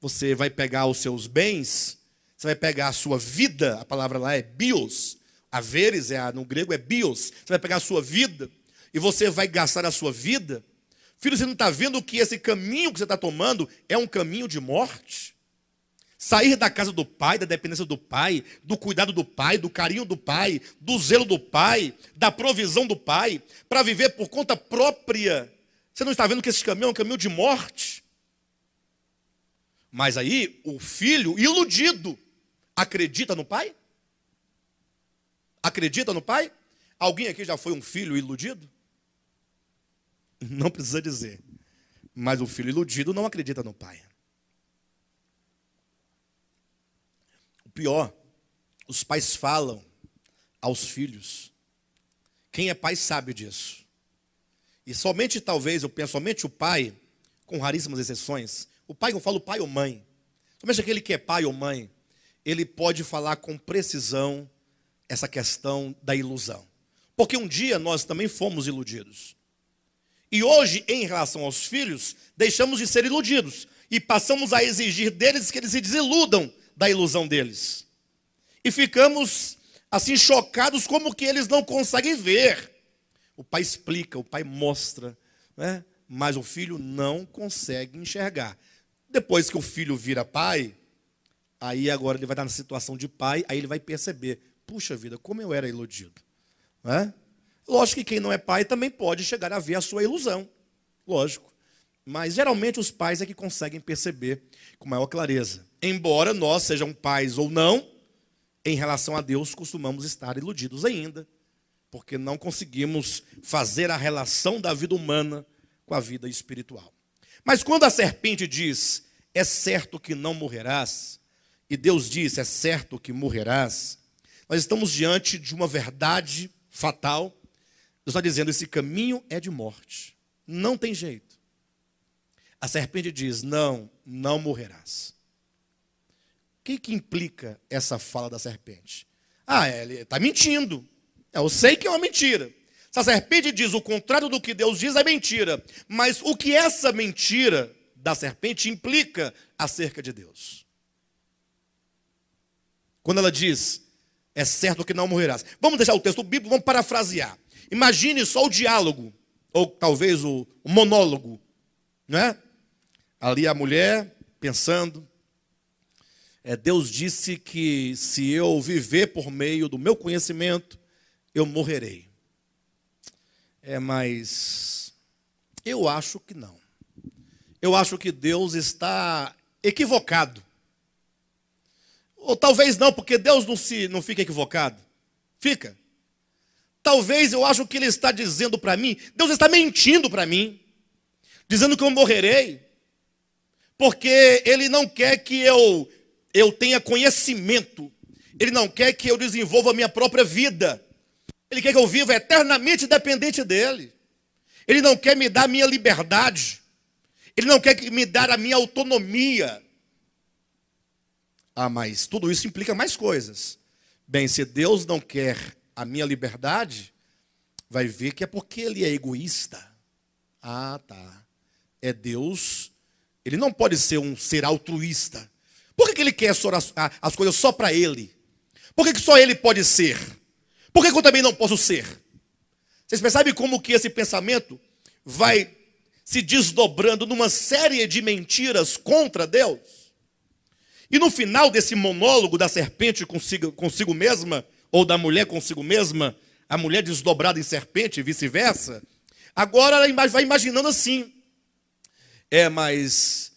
você vai pegar os seus bens, você vai pegar a sua vida, a palavra lá é bios, haveres é, no grego é bios, você vai pegar a sua vida e você vai gastar a sua vida Filho, você não está vendo que esse caminho que você está tomando é um caminho de morte? Sair da casa do pai, da dependência do pai, do cuidado do pai, do carinho do pai, do zelo do pai, da provisão do pai, para viver por conta própria. Você não está vendo que esse caminho é um caminho de morte? Mas aí o filho, iludido, acredita no pai? Acredita no pai? Alguém aqui já foi um filho iludido? [LAUGHS] Não precisa dizer. Mas o filho iludido não acredita no pai. O pior, os pais falam aos filhos. Quem é pai sabe disso. E somente, talvez, eu penso, somente o pai, com raríssimas exceções, o pai, eu falo pai ou mãe, somente aquele que é pai ou mãe, ele pode falar com precisão essa questão da ilusão. Porque um dia nós também fomos iludidos. E hoje, em relação aos filhos, deixamos de ser iludidos e passamos a exigir deles que eles se desiludam da ilusão deles. E ficamos assim chocados como que eles não conseguem ver. O pai explica, o pai mostra, né? mas o filho não consegue enxergar. Depois que o filho vira pai, aí agora ele vai estar na situação de pai, aí ele vai perceber: puxa vida, como eu era iludido. Né? Lógico que quem não é pai também pode chegar a ver a sua ilusão. Lógico. Mas geralmente os pais é que conseguem perceber com maior clareza. Embora nós sejamos pais ou não, em relação a Deus costumamos estar iludidos ainda, porque não conseguimos fazer a relação da vida humana com a vida espiritual. Mas quando a serpente diz: "É certo que não morrerás", e Deus diz: "É certo que morrerás", nós estamos diante de uma verdade fatal Deus está dizendo: esse caminho é de morte. Não tem jeito. A serpente diz: não, não morrerás. O que, que implica essa fala da serpente? Ah, é, ele está mentindo. Eu sei que é uma mentira. Se a serpente diz o contrário do que Deus diz, é mentira. Mas o que essa mentira da serpente implica acerca de Deus? Quando ela diz, é certo que não morrerás. Vamos deixar o texto bíblico, vamos parafrasear. Imagine só o diálogo, ou talvez o monólogo, né? Ali a mulher pensando. É, Deus disse que se eu viver por meio do meu conhecimento, eu morrerei. É, mas eu acho que não. Eu acho que Deus está equivocado. Ou talvez não, porque Deus não se não fica equivocado. Fica. Talvez eu acho que ele está dizendo para mim, Deus está mentindo para mim, dizendo que eu morrerei, porque ele não quer que eu eu tenha conhecimento. Ele não quer que eu desenvolva a minha própria vida. Ele quer que eu viva eternamente dependente dele. Ele não quer me dar a minha liberdade. Ele não quer me dar a minha autonomia. Ah, mas tudo isso implica mais coisas. Bem, se Deus não quer a minha liberdade, vai ver que é porque ele é egoísta. Ah, tá. É Deus. Ele não pode ser um ser altruísta. Por que, que ele quer as coisas só para ele? Por que, que só ele pode ser? Por que, que eu também não posso ser? Vocês percebem como que esse pensamento vai se desdobrando numa série de mentiras contra Deus? E no final desse monólogo da serpente consigo, consigo mesma, ou da mulher consigo mesma, a mulher desdobrada em serpente e vice-versa, agora ela vai imaginando assim: é, mas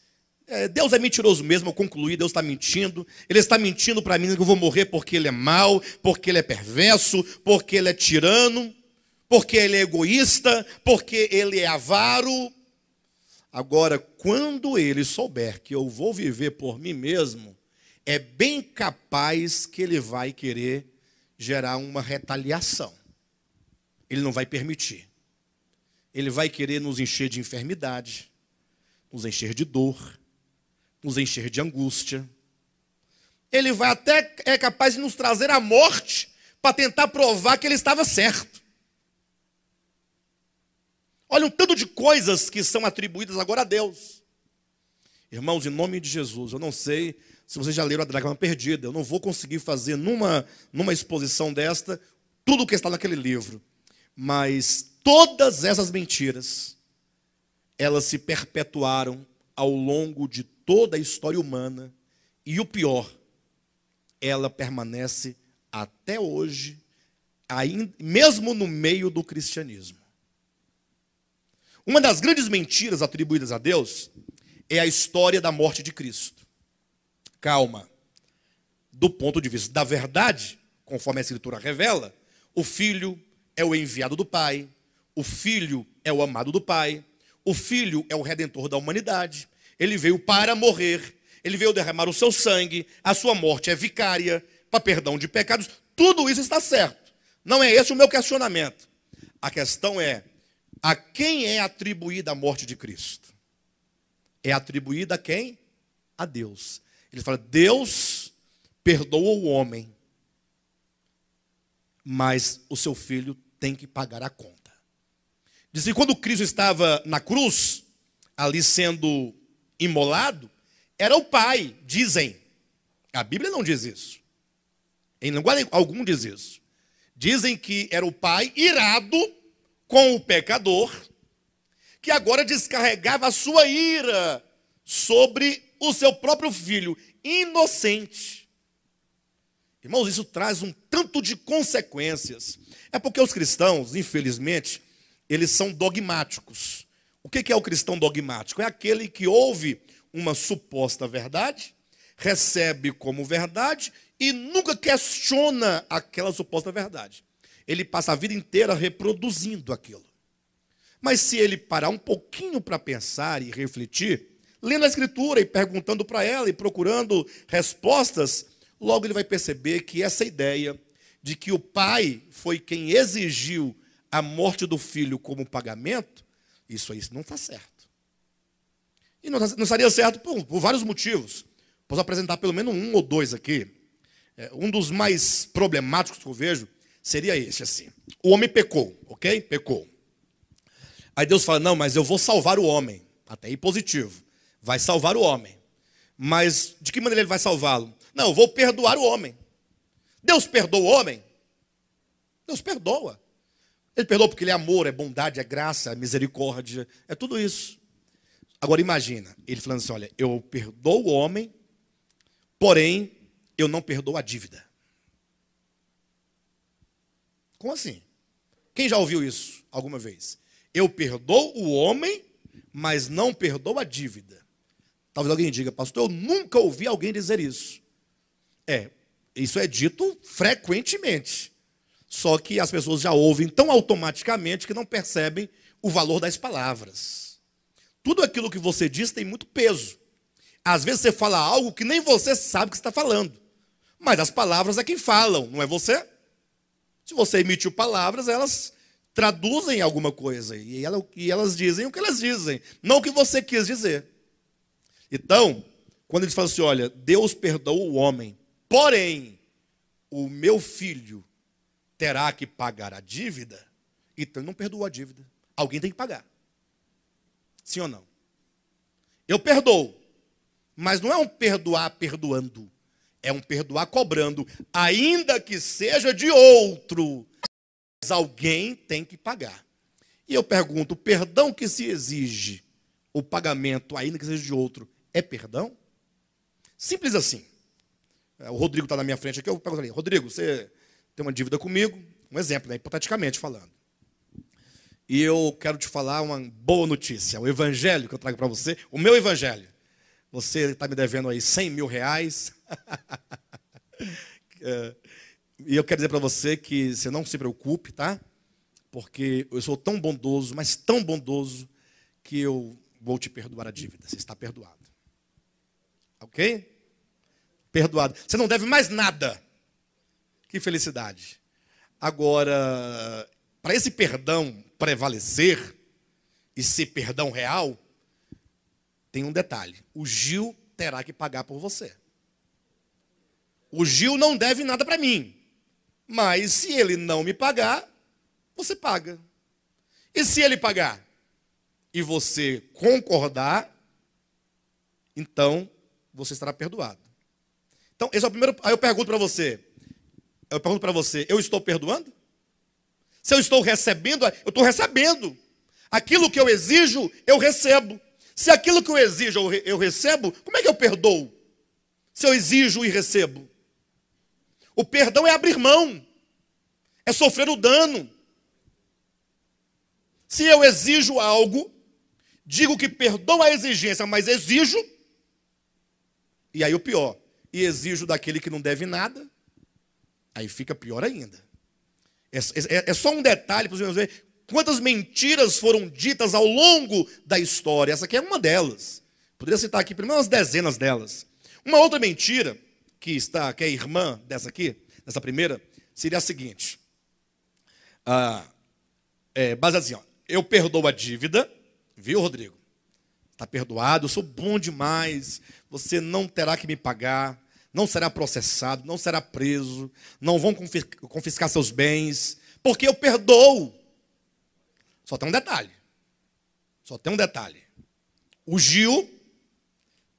é, Deus é mentiroso mesmo, eu concluí, Deus está mentindo, ele está mentindo para mim que eu vou morrer porque ele é mau, porque ele é perverso, porque ele é tirano, porque ele é egoísta, porque ele é avaro. Agora, quando ele souber que eu vou viver por mim mesmo, é bem capaz que ele vai querer gerar uma retaliação. Ele não vai permitir. Ele vai querer nos encher de enfermidade, nos encher de dor, nos encher de angústia. Ele vai até é capaz de nos trazer a morte para tentar provar que ele estava certo. Olha um tanto de coisas que são atribuídas agora a Deus. Irmãos, em nome de Jesus, eu não sei se vocês já leram A Dracma Perdida, eu não vou conseguir fazer numa, numa exposição desta tudo o que está naquele livro. Mas todas essas mentiras, elas se perpetuaram ao longo de toda a história humana. E o pior, ela permanece até hoje, ainda, mesmo no meio do cristianismo. Uma das grandes mentiras atribuídas a Deus é a história da morte de Cristo calma. Do ponto de vista da verdade, conforme a Escritura revela, o filho é o enviado do Pai, o filho é o amado do Pai, o filho é o redentor da humanidade, ele veio para morrer, ele veio derramar o seu sangue, a sua morte é vicária, para perdão de pecados, tudo isso está certo. Não é esse o meu questionamento. A questão é: a quem é atribuída a morte de Cristo? É atribuída a quem? A Deus. Ele fala: Deus perdoou o homem, mas o seu filho tem que pagar a conta. Dizem assim, que quando Cristo estava na cruz, ali sendo imolado, era o pai, dizem. A Bíblia não diz isso. Em linguagem algum diz isso. Dizem que era o pai irado com o pecador, que agora descarregava a sua ira sobre o seu próprio filho inocente. Irmãos, isso traz um tanto de consequências. É porque os cristãos, infelizmente, eles são dogmáticos. O que é o cristão dogmático? É aquele que ouve uma suposta verdade, recebe como verdade e nunca questiona aquela suposta verdade. Ele passa a vida inteira reproduzindo aquilo. Mas se ele parar um pouquinho para pensar e refletir, lendo a Escritura e perguntando para ela e procurando respostas, logo ele vai perceber que essa ideia de que o pai foi quem exigiu a morte do filho como pagamento, isso aí não está certo. E não, tá, não estaria certo por, por vários motivos. Posso apresentar pelo menos um ou dois aqui. É, um dos mais problemáticos que eu vejo seria esse assim. O homem pecou, ok? Pecou. Aí Deus fala: não, mas eu vou salvar o homem. Até aí positivo vai salvar o homem. Mas de que maneira ele vai salvá-lo? Não, vou perdoar o homem. Deus perdoa o homem? Deus perdoa. Ele perdoa porque ele é amor, é bondade, é graça, é misericórdia, é tudo isso. Agora imagina, ele falando assim: olha, eu perdoo o homem, porém eu não perdoo a dívida. Como assim? Quem já ouviu isso alguma vez? Eu perdoo o homem, mas não perdoo a dívida. Talvez alguém diga, pastor, eu nunca ouvi alguém dizer isso. É, isso é dito frequentemente. Só que as pessoas já ouvem tão automaticamente que não percebem o valor das palavras. Tudo aquilo que você diz tem muito peso. Às vezes você fala algo que nem você sabe que está falando. Mas as palavras é quem falam, não é você? Se você emitiu palavras, elas traduzem alguma coisa. E elas dizem o que elas dizem, não o que você quis dizer. Então, quando eles falam assim: olha, Deus perdoou o homem, porém, o meu filho terá que pagar a dívida, então ele não perdoou a dívida. Alguém tem que pagar. Sim ou não? Eu perdoo, mas não é um perdoar perdoando, é um perdoar cobrando, ainda que seja de outro. Mas alguém tem que pagar. E eu pergunto: o perdão que se exige, o pagamento, ainda que seja de outro, é perdão? Simples assim. É, o Rodrigo está na minha frente aqui, eu pergunto ali, Rodrigo, você tem uma dívida comigo? Um exemplo, né? hipoteticamente falando. E eu quero te falar uma boa notícia, o evangelho que eu trago para você, o meu evangelho. Você está me devendo aí 100 mil reais. [LAUGHS] É, e eu quero dizer para você que você não se preocupe, tá? Porque eu sou tão bondoso, mas tão bondoso, que eu vou te perdoar a dívida. Você está perdoado. Ok? Perdoado. Você não deve mais nada. Que felicidade. Agora, para esse perdão prevalecer e ser perdão real, tem um detalhe: o Gil terá que pagar por você. O Gil não deve nada para mim. Mas se ele não me pagar, você paga. E se ele pagar e você concordar, então você estará perdoado. Então, esse é o primeiro. Aí eu pergunto para você. Eu pergunto para você, eu estou perdoando? Se eu estou recebendo, eu estou recebendo. Aquilo que eu exijo, eu recebo. Se aquilo que eu exijo, eu recebo, como é que eu perdoo? Se eu exijo e recebo. O perdão é abrir mão, é sofrer o dano. Se eu exijo algo, digo que perdoo a exigência, mas exijo, e aí o pior, e exijo daquele que não deve nada, aí fica pior ainda. É, é, é, é só um detalhe para os irmãos verem quantas mentiras foram ditas ao longo da história. Essa aqui é uma delas. Poderia citar aqui pelo menos dezenas delas. Uma outra mentira que está, que é irmã dessa aqui, dessa primeira, seria a seguinte: ah, é, baseado assim, ó, eu perdoo a dívida, viu, Rodrigo? Está perdoado, eu sou bom demais, você não terá que me pagar, não será processado, não será preso, não vão confiscar seus bens, porque eu perdoo. Só tem um detalhe. Só tem um detalhe. O Gil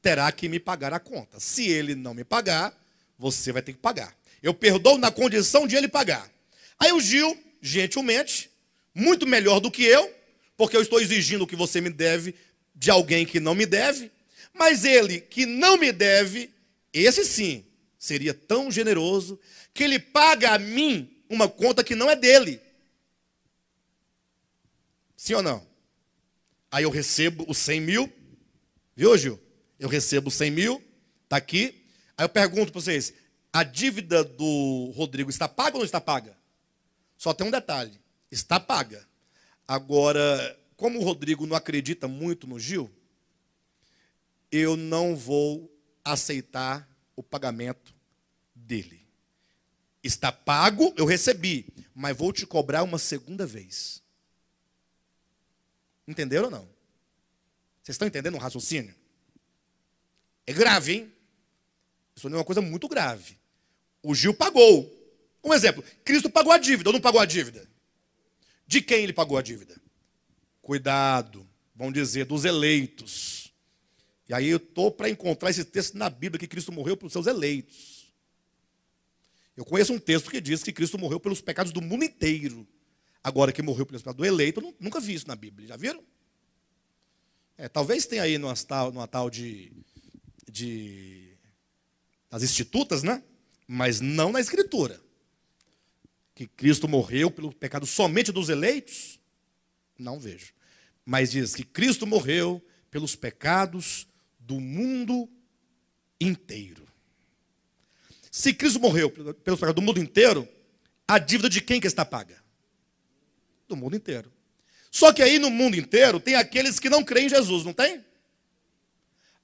terá que me pagar a conta. Se ele não me pagar, você vai ter que pagar. Eu perdoo na condição de ele pagar. Aí o Gil, gentilmente, muito melhor do que eu, porque eu estou exigindo o que você me deve de alguém que não me deve, mas ele que não me deve, esse sim seria tão generoso que ele paga a mim uma conta que não é dele. Sim ou não? Aí eu recebo os 100 mil, viu, Gil? Eu recebo os 100 mil, está aqui. Aí eu pergunto para vocês: a dívida do Rodrigo está paga ou não está paga? Só tem um detalhe: está paga. Agora, como o Rodrigo não acredita muito no Gil, eu não vou aceitar o pagamento dele. Está pago, eu recebi, mas vou te cobrar uma segunda vez. Entenderam ou não? Vocês estão entendendo o raciocínio? É grave, hein? Isso é uma coisa muito grave. O Gil pagou. Um exemplo: Cristo pagou a dívida ou não pagou a dívida? De quem ele pagou a dívida? Cuidado, vão dizer, dos eleitos. E aí eu estou para encontrar esse texto na Bíblia, que Cristo morreu pelos seus eleitos. Eu conheço um texto que diz que Cristo morreu pelos pecados do mundo inteiro. Agora que morreu pelos pecados do eleito, eu nunca vi isso na Bíblia, já viram? É, talvez tenha aí numa tal, numa tal de, de. das institutas, né? Mas não na Escritura. Que Cristo morreu pelo pecado somente dos eleitos? Não vejo mas diz que Cristo morreu pelos pecados do mundo inteiro. Se Cristo morreu pelos pecados do mundo inteiro, a dívida de quem que está paga? Do mundo inteiro. Só que aí no mundo inteiro tem aqueles que não creem em Jesus, não tem?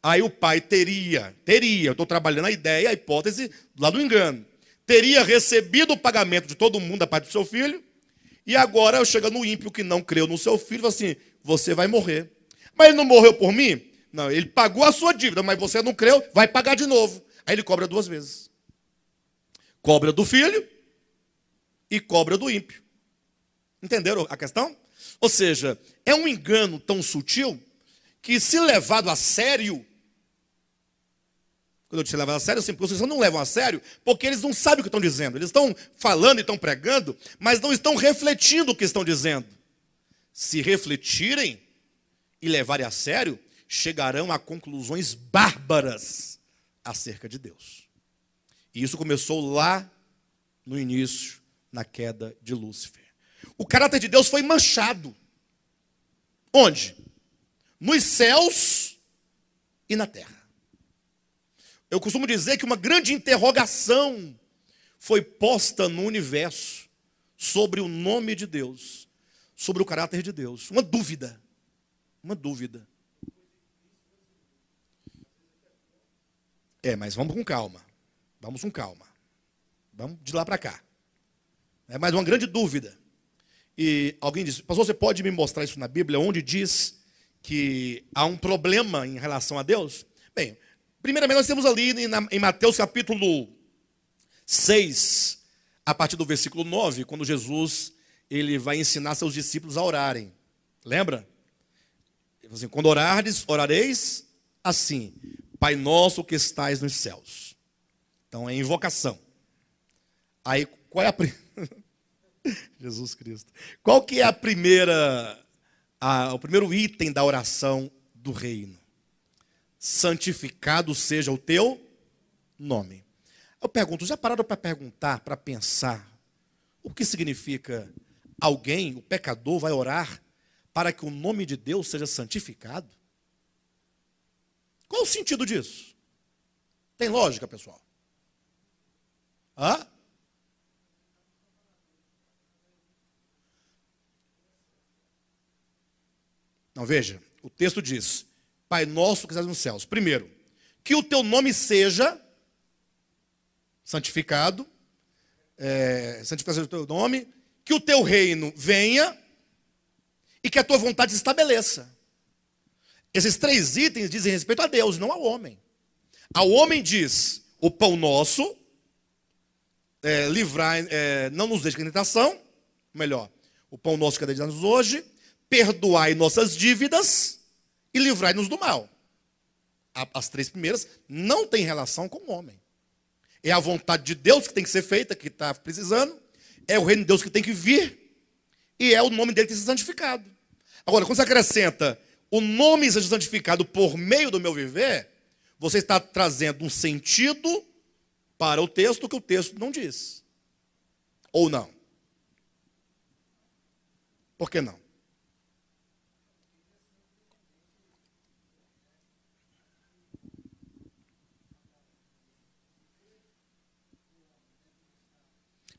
Aí o pai teria, teria, eu estou trabalhando a ideia, a hipótese lá do engano, teria recebido o pagamento de todo mundo da parte do seu filho, e agora chega no ímpio que não creu no seu filho e assim: você vai morrer. Mas ele não morreu por mim? Não, ele pagou a sua dívida, mas você não creu, vai pagar de novo. Aí ele cobra duas vezes: cobra do filho e cobra do ímpio. Entenderam a questão? Ou seja, é um engano tão sutil que, se levado a sério, quando eu disse levo a sério, sim, porque vocês não levam a sério, porque eles não sabem o que estão dizendo. Eles estão falando e estão pregando, mas não estão refletindo o que estão dizendo se refletirem e levarem a sério, chegarão a conclusões bárbaras acerca de Deus. E isso começou lá no início, na queda de Lúcifer. O caráter de Deus foi manchado. Onde? Nos céus e na terra. Eu costumo dizer que uma grande interrogação foi posta no universo sobre o nome de Deus sobre o caráter de Deus. Uma dúvida. Uma dúvida. É, mas vamos com calma. Vamos com calma. Vamos de lá para cá. É mais uma grande dúvida. E alguém disse: Pastor, você pode me mostrar isso na Bíblia, onde diz que há um problema em relação a Deus? Bem, primeiramente nós temos ali em Mateus capítulo 6, a partir do versículo 9, quando Jesus ele vai ensinar seus discípulos a orarem. Lembra? Assim, Quando orardes, orareis assim: Pai nosso que estais nos céus. Então é invocação. Aí qual é a [LAUGHS] Jesus Cristo. Qual que é a primeira a, o primeiro item da oração do reino? Santificado seja o teu nome. Eu pergunto, já pararam para perguntar, para pensar o que significa alguém, o pecador, vai orar para que o nome de Deus seja santificado? Qual o sentido disso? Tem lógica, pessoal? Hã? Não, veja, o texto diz: Pai nosso que estás nos céus. Primeiro, que o teu nome seja santificado, é, santificação do teu nome, que o teu reino venha e que a tua vontade se estabeleça. Esses três itens dizem respeito a Deus, não ao homem. Ao homem diz: o pão nosso, é, livrar, é, não nos deixe em tentação, melhor, o pão nosso que é nos hoje, perdoai nossas dívidas e livrai-nos do mal. As três primeiras não têm relação com o homem. É a vontade de Deus que tem que ser feita, que está precisando, é o reino de Deus que tem que vir e é o nome dele que tem que ser santificado. Agora, quando você acrescenta o nome seja santificado por meio do meu viver, você está trazendo um sentido para o texto que o texto não diz. Ou não? Por que não?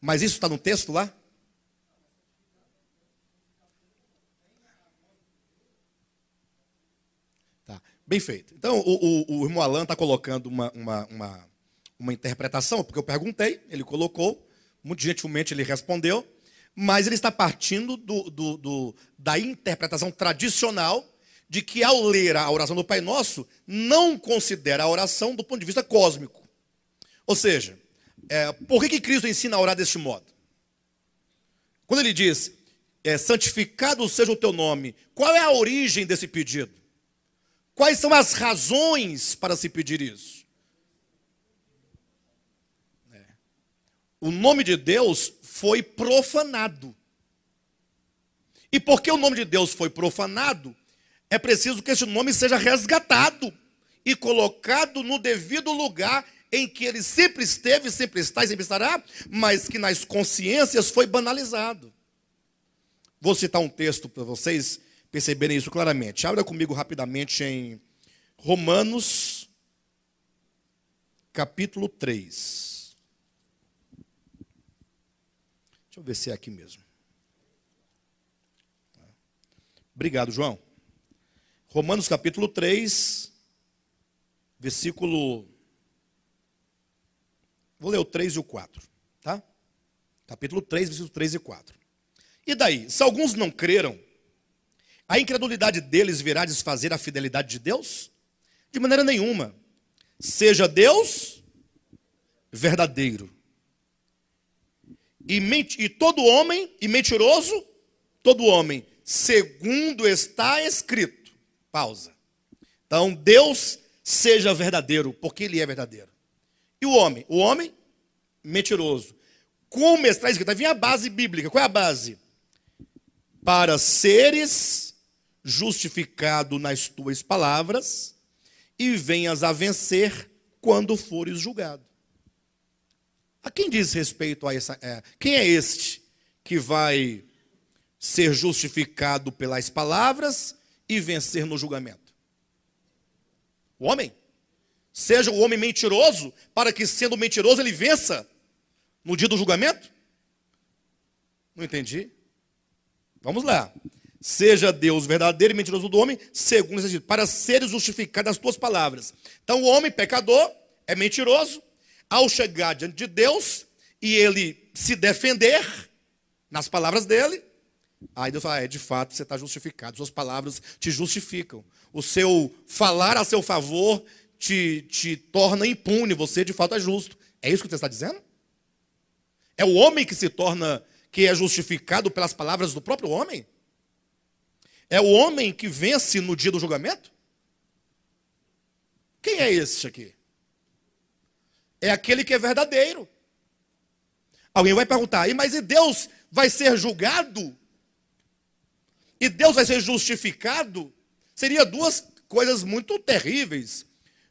Mas isso está no texto lá? Tá, bem feito. Então, o, o, o irmão Alan está colocando uma, uma, uma, uma interpretação, porque eu perguntei, ele colocou, muito gentilmente ele respondeu, mas ele está partindo do, do, do, da interpretação tradicional de que ao ler a oração do Pai Nosso, não considera a oração do ponto de vista cósmico. Ou seja, é, por que, que Cristo ensina a orar deste modo? Quando ele diz, é, santificado seja o teu nome, qual é a origem desse pedido? Quais são as razões para se pedir isso? É. O nome de Deus foi profanado. E porque o nome de Deus foi profanado, é preciso que esse nome seja resgatado e colocado no devido lugar em que ele sempre esteve, sempre está e sempre estará, mas que nas consciências foi banalizado. Vou citar um texto para vocês perceberem isso claramente. Abra comigo rapidamente em Romanos, capítulo 3. Deixa eu ver se é aqui mesmo. Obrigado, João. Romanos capítulo 3, versículo Vou ler o 3 e o 4, tá? Capítulo 3, versículos 3 e 4. E daí? Se alguns não creram, a incredulidade deles virá desfazer a fidelidade de Deus? De maneira nenhuma. Seja Deus verdadeiro. E, e todo homem, e mentiroso, todo homem, segundo está escrito. Pausa. Então, Deus seja verdadeiro, porque Ele é verdadeiro. E o homem? O homem, mentiroso. Como está escrito? Aí vem a base bíblica. Qual é a base? Para seres justificado nas tuas palavras e venhas a vencer quando fores julgado. A quem diz respeito a essa. É, quem é este que vai ser justificado pelas palavras e vencer no julgamento? O homem seja o homem mentiroso, para que sendo mentiroso ele vença no dia do julgamento? Não entendi. Vamos lá. Seja Deus verdadeiro e mentiroso do homem, segundo o para seres justificados as tuas palavras. Então o homem pecador é mentiroso, ao chegar diante de Deus e ele se defender nas palavras dele, aí Deus fala: é de fato, você está justificado, suas palavras te justificam. O seu falar a seu favor te, te torna impune, você de fato é justo. É isso que você está dizendo? É o homem que se torna, que é justificado pelas palavras do próprio homem? É o homem que vence no dia do julgamento? Quem é esse aqui? É aquele que é verdadeiro. Alguém vai perguntar, mas e Deus vai ser julgado? E Deus vai ser justificado? Seria duas coisas muito terríveis.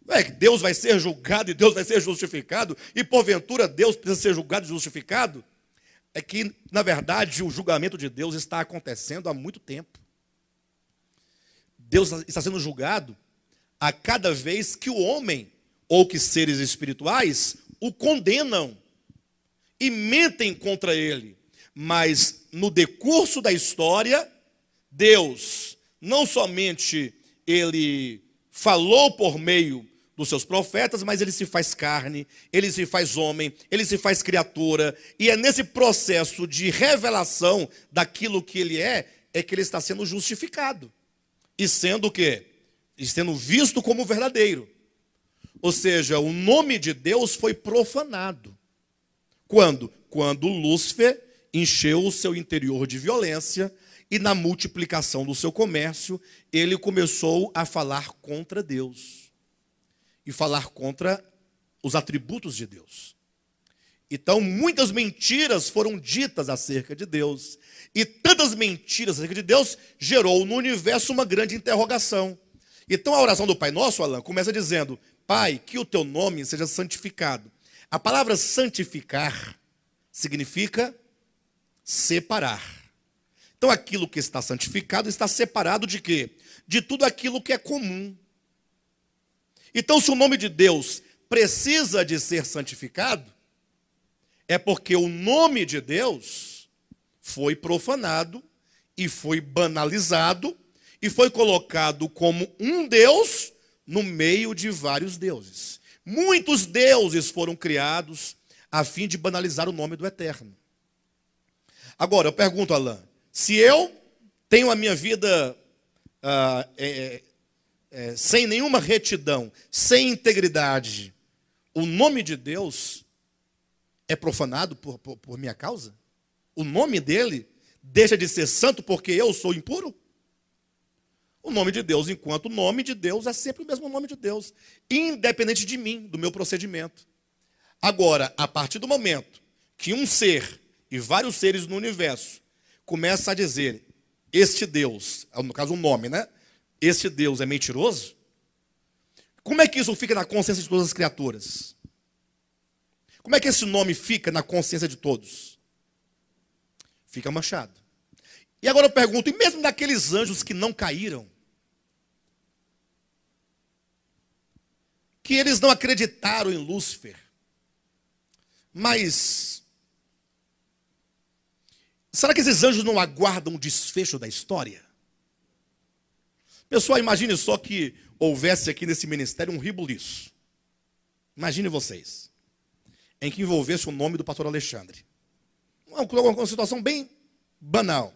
É que Deus vai ser julgado e Deus vai ser justificado, e porventura Deus precisa ser julgado e justificado. É que, na verdade, o julgamento de Deus está acontecendo há muito tempo. Deus está sendo julgado a cada vez que o homem, ou que seres espirituais, o condenam e mentem contra ele. Mas no decurso da história, Deus não somente ele falou por meio dos seus profetas, mas ele se faz carne, ele se faz homem, ele se faz criatura, e é nesse processo de revelação daquilo que ele é, é que ele está sendo justificado. E sendo o quê? E sendo visto como verdadeiro. Ou seja, o nome de Deus foi profanado. Quando? Quando Lúcifer encheu o seu interior de violência e na multiplicação do seu comércio, ele começou a falar contra Deus e falar contra os atributos de Deus. Então, muitas mentiras foram ditas acerca de Deus, e tantas mentiras acerca de Deus gerou no universo uma grande interrogação. Então, a oração do Pai Nosso, Alain, começa dizendo: Pai, que o teu nome seja santificado. A palavra santificar significa separar. Então, aquilo que está santificado está separado de quê? De tudo aquilo que é comum. Então, se o nome de Deus precisa de ser santificado, é porque o nome de Deus foi profanado e foi banalizado e foi colocado como um Deus no meio de vários deuses. Muitos deuses foram criados a fim de banalizar o nome do Eterno. Agora, eu pergunto, Alain, se eu tenho a minha vida ah, é, é, sem nenhuma retidão, sem integridade, o nome de Deus é profanado por, por, por minha causa? O nome dele deixa de ser santo porque eu sou impuro? O nome de Deus, enquanto o nome de Deus é sempre o mesmo nome de Deus, independente de mim, do meu procedimento. Agora, a partir do momento que um ser e vários seres no universo começa a dizer este Deus, no caso um nome, né? esse Deus é mentiroso? Como é que isso fica na consciência de todas as criaturas? Como é que esse nome fica na consciência de todos? Fica manchado. E agora eu pergunto: e mesmo daqueles anjos que não caíram, que eles não acreditaram em Lúcifer, mas será que esses anjos não aguardam o desfecho da história? Pessoal, imagine só que houvesse aqui nesse ministério um ribuliço. Imagine vocês. Em que envolvesse o nome do pastor Alexandre. Uma, uma situação bem banal.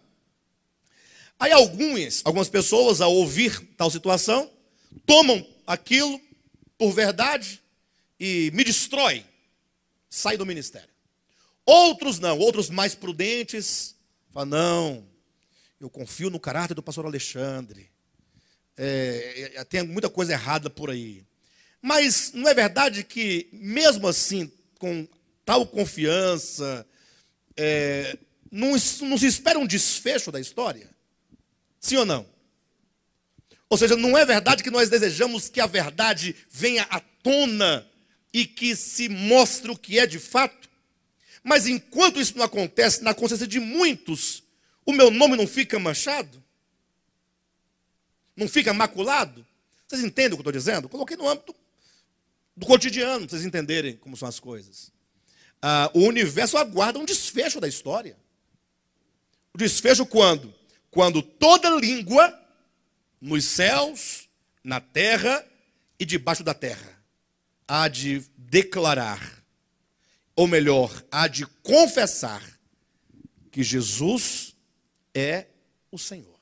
Aí algumas, algumas pessoas, ao ouvir tal situação, tomam aquilo por verdade e me destroem. Sai do ministério. Outros não, outros mais prudentes, falam, não, eu confio no caráter do pastor Alexandre. É, é, tem muita coisa errada por aí. Mas não é verdade que, mesmo assim, com tal confiança, é, não, não se espera um desfecho da história? Sim ou não? Ou seja, não é verdade que nós desejamos que a verdade venha à tona e que se mostre o que é de fato? Mas enquanto isso não acontece na consciência de muitos, o meu nome não fica manchado? não fica maculado? Vocês entendem o que eu estou dizendo? Coloquei no âmbito do cotidiano, para vocês entenderem como são as coisas. Ah, o universo aguarda um desfecho da história. O desfecho quando? Quando toda língua, nos céus, na terra e debaixo da terra, há de declarar, ou melhor, há de confessar que Jesus é o Senhor.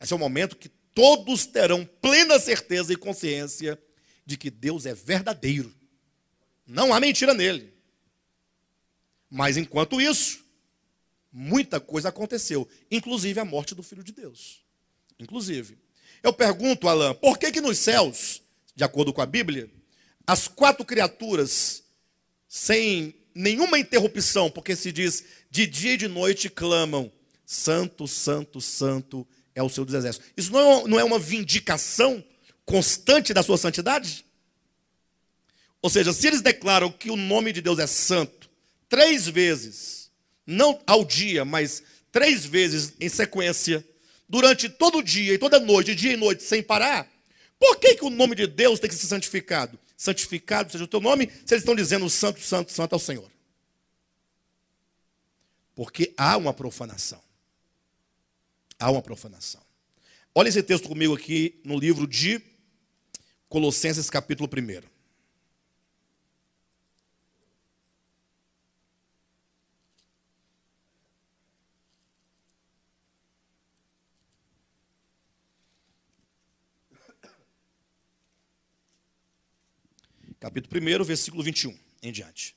Esse é o momento que todos terão plena certeza e consciência de que Deus é verdadeiro. Não há mentira nele. Mas enquanto isso, muita coisa aconteceu, inclusive a morte do Filho de Deus. Inclusive. Eu pergunto, Alain, por que, que nos céus, de acordo com a Bíblia, as quatro criaturas, sem nenhuma interrupção, porque se diz de dia e de noite clamam: Santo, Santo, Santo é o seu dos Exércitos. Isso é não é uma vindicação constante da sua santidade? Ou seja, se eles declaram que o nome de Deus é santo três vezes, não ao dia, mas três vezes em sequência, durante todo o dia e toda noite, dia e noite, sem parar, por que, que o nome de Deus tem que ser santificado? Santificado seja o teu nome, se eles estão dizendo santo, santo, santo ao é Senhor. Porque há uma profanação há uma profanação. Olha esse texto comigo aqui no livro de Colossenses, capítulo 1. Capítulo 1, versículo 21 em diante.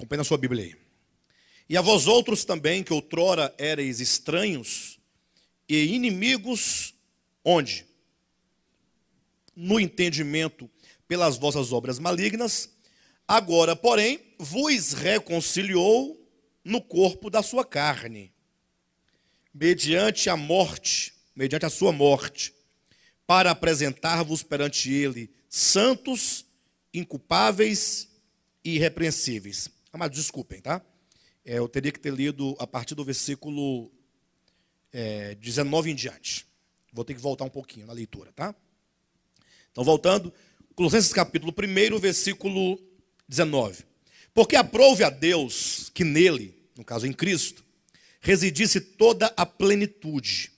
Acompanhe na sua Bíblia aí. E a vós outros também, que outrora éreis estranhos e inimigos, onde? No entendimento pelas vossas obras malignas, agora, porém, vos reconciliou no corpo da sua carne, mediante a morte, mediante a sua morte, para apresentar-vos perante ele santos, inculpáveis e irrepreensíveis Amados, desculpem, tá? É, eu teria que ter lido a partir do versículo é, 19 em diante. Vou ter que voltar um pouquinho na leitura, tá? Então, voltando, Colossenses capítulo 1, versículo 19. Porque aprove a Deus que nele, no caso em Cristo, residisse toda a plenitude,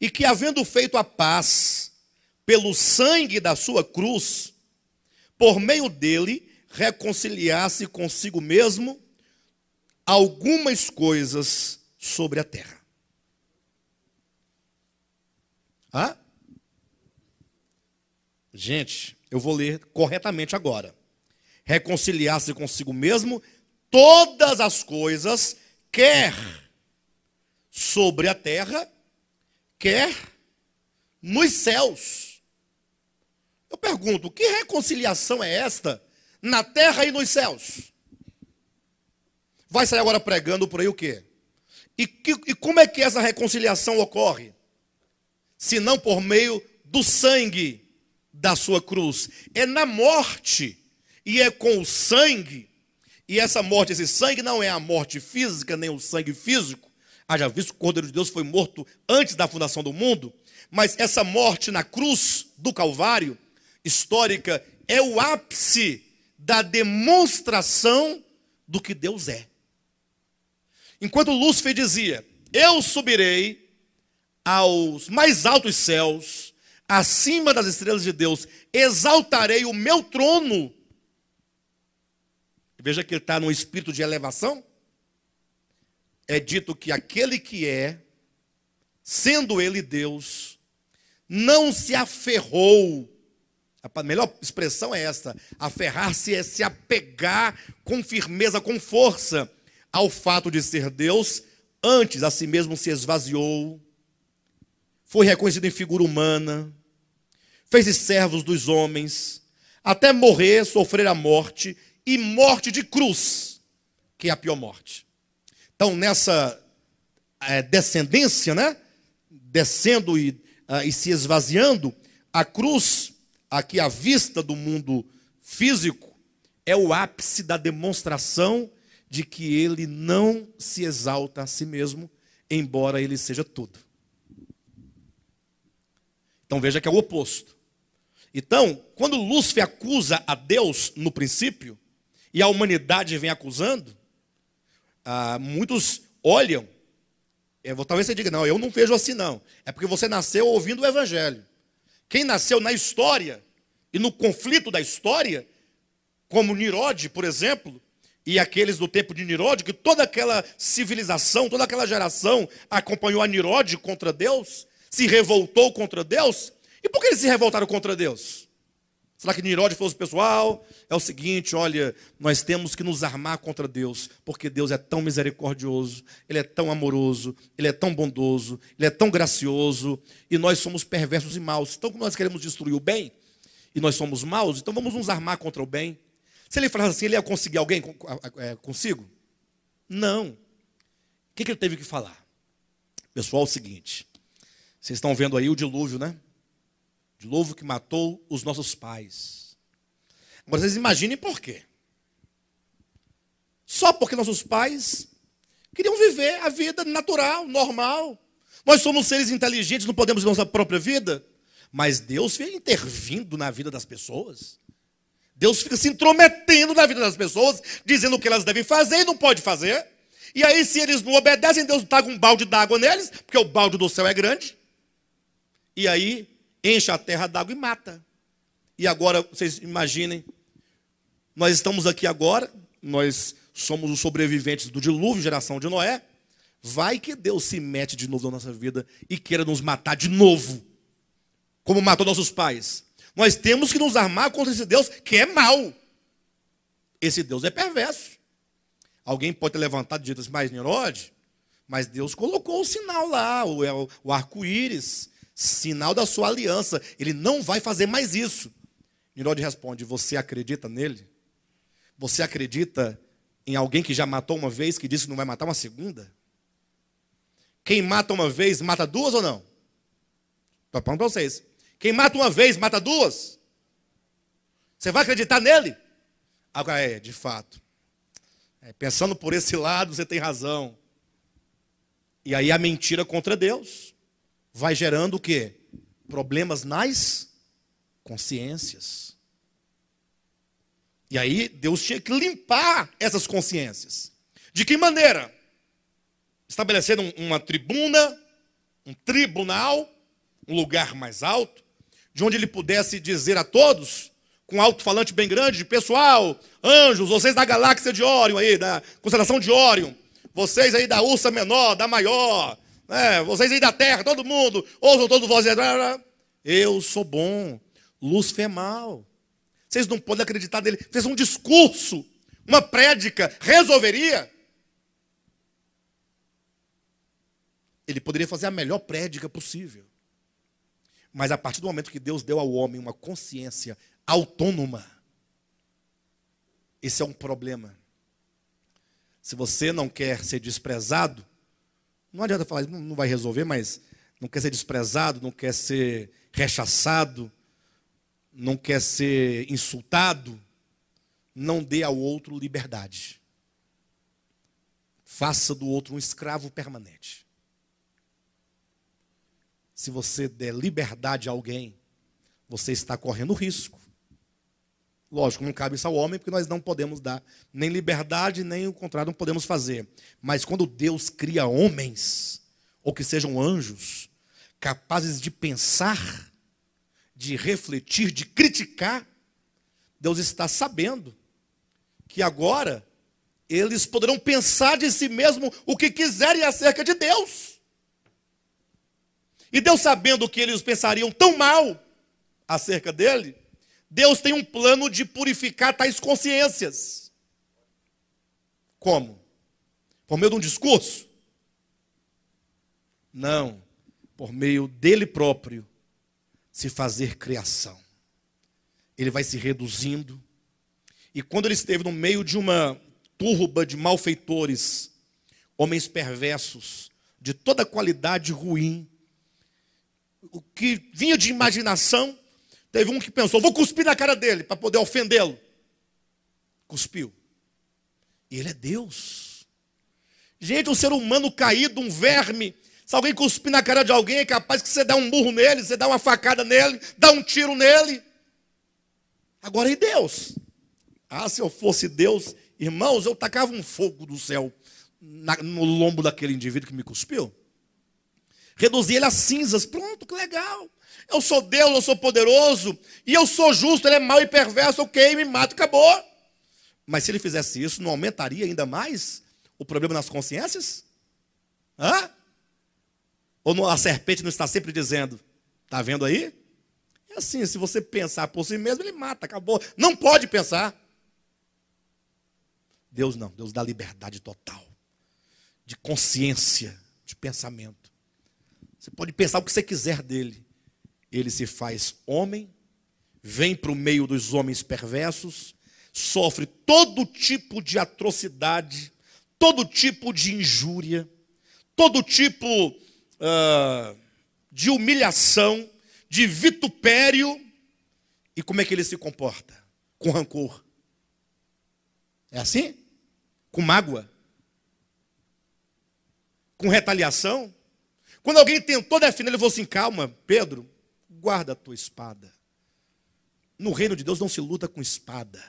e que, havendo feito a paz pelo sangue da sua cruz, por meio dele reconciliasse consigo mesmo algumas coisas sobre a terra. Ah? Gente, eu vou ler corretamente agora. Reconciliar-se consigo mesmo todas as coisas, quer sobre a terra, quer nos céus. Eu pergunto, que reconciliação é esta na terra e nos céus. Vai sair agora pregando por aí o quê? E, que, e como é que essa reconciliação ocorre? Se não por meio do sangue da sua cruz. É na morte e é com o sangue. E essa morte, esse sangue não é a morte física, nem o sangue físico. Haja visto que o Cordeiro de Deus foi morto antes da fundação do mundo. Mas essa morte na cruz do Calvário, histórica, é o ápice da demonstração do que Deus é. Enquanto Lúcifer dizia: Eu subirei aos mais altos céus, acima das estrelas de Deus, exaltarei o meu trono. Veja que ele está num espírito de elevação. É dito que aquele que é, sendo ele Deus, não se aferrou a melhor expressão é essa: aferrar-se é se apegar com firmeza, com força ao fato de ser Deus, antes a si mesmo se esvaziou, foi reconhecido em figura humana, fez-se servos dos homens, até morrer, sofrer a morte, e morte de cruz, que é a pior morte. Então, nessa é, descendência, né? descendo e, uh, e se esvaziando, a cruz aqui à vista do mundo físico, é o ápice da demonstração de que ele não se exalta a si mesmo, embora ele seja tudo. Então veja que é o oposto. Então, quando Lúcifer acusa a Deus no princípio, e a humanidade vem acusando, ah, muitos olham, é, talvez você diga, não, eu não vejo assim não. É porque você nasceu ouvindo o evangelho. Quem nasceu na história e no conflito da história, como Nirode, por exemplo, e aqueles do tempo de Nirode, que toda aquela civilização, toda aquela geração acompanhou a Nirode contra Deus, se revoltou contra Deus. E por que eles se revoltaram contra Deus? Será que Nirode falou: assim, pessoal? É o seguinte, olha, nós temos que nos armar contra Deus, porque Deus é tão misericordioso, Ele é tão amoroso, Ele é tão bondoso, Ele é tão gracioso, e nós somos perversos e maus. Então, nós queremos destruir o bem, e nós somos maus, então vamos nos armar contra o bem. Se ele falasse assim, ele ia conseguir alguém é, consigo? Não. O que, que ele teve que falar? Pessoal, é o seguinte: vocês estão vendo aí o dilúvio, né? de louvo que matou os nossos pais. Agora vocês imaginem por quê. Só porque nossos pais queriam viver a vida natural, normal. Nós somos seres inteligentes, não podemos viver nossa própria vida. Mas Deus fica intervindo na vida das pessoas. Deus fica se intrometendo na vida das pessoas, dizendo o que elas devem fazer e não pode fazer. E aí, se eles não obedecem, Deus taga um balde d'água neles, porque o balde do céu é grande. E aí, enche a terra d'água e mata. E agora, vocês imaginem, nós estamos aqui agora, nós somos os sobreviventes do dilúvio, geração de Noé. Vai que Deus se mete de novo na nossa vida e queira nos matar de novo, como matou nossos pais. Nós temos que nos armar contra esse Deus que é mau. Esse Deus é perverso. Alguém pode ter levantado e dito assim, mas Nirode, mas Deus colocou o sinal lá, o é arco-íris, sinal da sua aliança. Ele não vai fazer mais isso. Nirod responde: Você acredita nele? Você acredita em alguém que já matou uma vez, que disse que não vai matar uma segunda? Quem mata uma vez, mata duas ou não? Estou falando para vocês. Quem mata uma vez, mata duas? Você vai acreditar nele? Agora é, de fato. É, pensando por esse lado, você tem razão. E aí a mentira contra Deus vai gerando o quê? Problemas nas consciências. E aí Deus tinha que limpar essas consciências. De que maneira? Estabelecendo uma tribuna, um tribunal, um lugar mais alto, de onde ele pudesse dizer a todos, com alto-falante bem grande, pessoal, anjos, vocês da galáxia de Órion aí, da constelação de Órion, vocês aí da ursa menor, da maior, é, vocês aí da terra, todo mundo, ouçam todos vós Eu sou bom, luz é mal. Vocês não podem acreditar nele. Fez um discurso, uma prédica, resolveria. Ele poderia fazer a melhor prédica possível. Mas a partir do momento que Deus deu ao homem uma consciência autônoma, esse é um problema. Se você não quer ser desprezado, não adianta falar, não vai resolver, mas não quer ser desprezado, não quer ser rechaçado, não quer ser insultado. Não dê ao outro liberdade. Faça do outro um escravo permanente. Se você der liberdade a alguém, você está correndo risco Lógico, não cabe isso ao homem, porque nós não podemos dar nem liberdade, nem o contrário, não podemos fazer. Mas quando Deus cria homens, ou que sejam anjos, capazes de pensar, de refletir, de criticar, Deus está sabendo que agora eles poderão pensar de si mesmo o que quiserem acerca de Deus. E Deus, sabendo que eles pensariam tão mal acerca dele, Deus tem um plano de purificar tais consciências. Como? Por meio de um discurso? Não, por meio dele próprio se fazer criação. Ele vai se reduzindo. E quando ele esteve no meio de uma turba de malfeitores, homens perversos, de toda qualidade ruim, o que vinha de imaginação Teve um que pensou: vou cuspir na cara dele para poder ofendê-lo. Cuspiu. E ele é Deus. Gente, um ser humano caído, um verme. Se alguém cuspir na cara de alguém, é capaz que você dá um burro nele, você dá uma facada nele, dá um tiro nele. Agora, e Deus? Ah, se eu fosse Deus, irmãos, eu tacava um fogo do céu no lombo daquele indivíduo que me cuspiu. Reduzia ele a cinzas. Pronto, que legal. Eu sou Deus, eu sou poderoso, e eu sou justo, ele é mau e perverso, ok, me mata, acabou. Mas se ele fizesse isso, não aumentaria ainda mais o problema nas consciências? Hã? Ou a serpente não está sempre dizendo, está vendo aí? É assim, se você pensar por si mesmo, ele mata, acabou. Não pode pensar. Deus não, Deus dá liberdade total de consciência, de pensamento. Você pode pensar o que você quiser dele. Ele se faz homem, vem para o meio dos homens perversos, sofre todo tipo de atrocidade, todo tipo de injúria, todo tipo uh, de humilhação, de vitupério. E como é que ele se comporta? Com rancor. É assim? Com mágoa? Com retaliação? Quando alguém tentou definir, ele falou assim: calma, Pedro, guarda a tua espada. No reino de Deus não se luta com espada.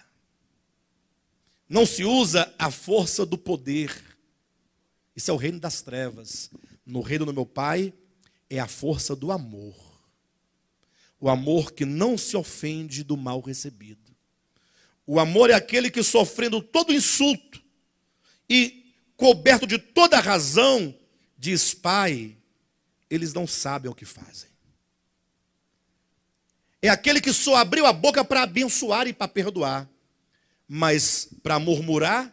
Não se usa a força do poder. Isso é o reino das trevas. No reino do meu Pai é a força do amor. O amor que não se ofende do mal recebido. O amor é aquele que sofrendo todo insulto e coberto de toda razão diz: "Pai, eles não sabem o que fazem" é aquele que só abriu a boca para abençoar e para perdoar, mas para murmurar,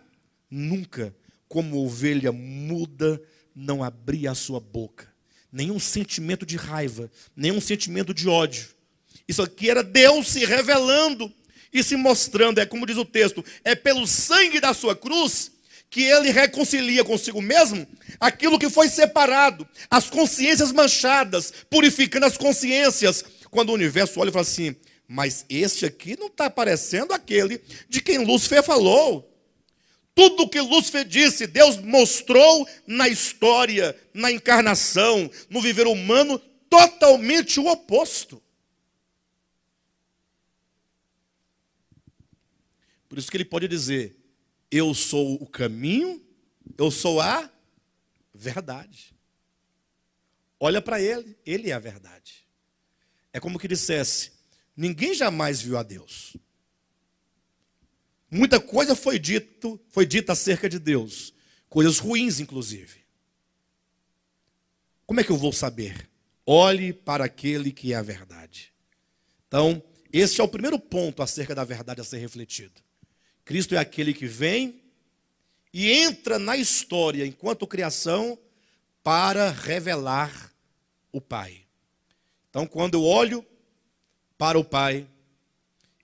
nunca. Como ovelha muda, não abria a sua boca. Nenhum sentimento de raiva, nenhum sentimento de ódio. Isso aqui era Deus se revelando e se mostrando. É como diz o texto: é pelo sangue da sua cruz que ele reconcilia consigo mesmo aquilo que foi separado, as consciências manchadas, purificando as consciências, quando o universo olha e fala assim: mas este aqui não está parecendo aquele de quem Lúcifer falou. Tudo o que Lúcifer disse, Deus mostrou na história, na encarnação, no viver humano, totalmente o oposto. Por isso que ele pode dizer: Eu sou o caminho, eu sou a verdade. Olha para ele, ele é a verdade. É como que dissesse: ninguém jamais viu a Deus. Muita coisa foi dito, foi dita acerca de Deus, coisas ruins inclusive. Como é que eu vou saber? Olhe para aquele que é a verdade. Então, esse é o primeiro ponto acerca da verdade a ser refletido. Cristo é aquele que vem e entra na história enquanto criação para revelar o Pai. Então, quando eu olho para o Pai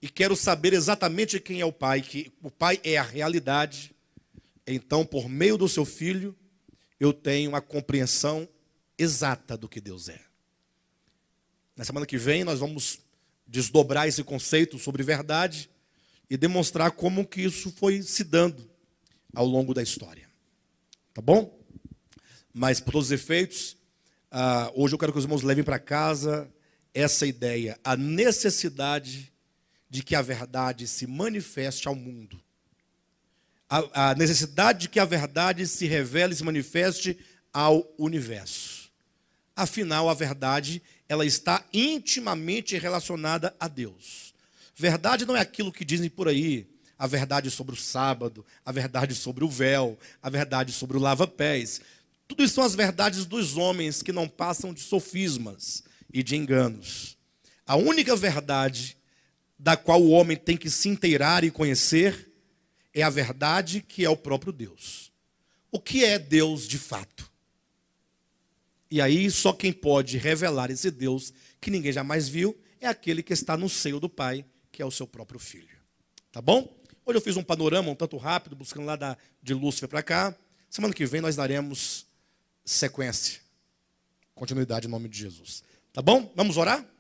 e quero saber exatamente quem é o Pai, que o Pai é a realidade, então, por meio do seu filho, eu tenho a compreensão exata do que Deus é. Na semana que vem nós vamos desdobrar esse conceito sobre verdade e demonstrar como que isso foi se dando ao longo da história. Tá bom? Mas por todos os efeitos, ah, hoje eu quero que os irmãos levem para casa essa ideia, a necessidade de que a verdade se manifeste ao mundo. A, a necessidade de que a verdade se revele e se manifeste ao universo. Afinal, a verdade, ela está intimamente relacionada a Deus. Verdade não é aquilo que dizem por aí, a verdade sobre o sábado, a verdade sobre o véu, a verdade sobre o lava-pés. Tudo isso são as verdades dos homens que não passam de sofismas e de enganos. A única verdade da qual o homem tem que se inteirar e conhecer é a verdade que é o próprio Deus. O que é Deus de fato? E aí só quem pode revelar esse Deus que ninguém jamais viu é aquele que está no seio do Pai, que é o seu próprio filho. Tá bom? Hoje eu fiz um panorama um tanto rápido, buscando lá da, de Lúcifer para cá. Semana que vem nós daremos sequência. Continuidade em nome de Jesus. Tá bom? Vamos orar?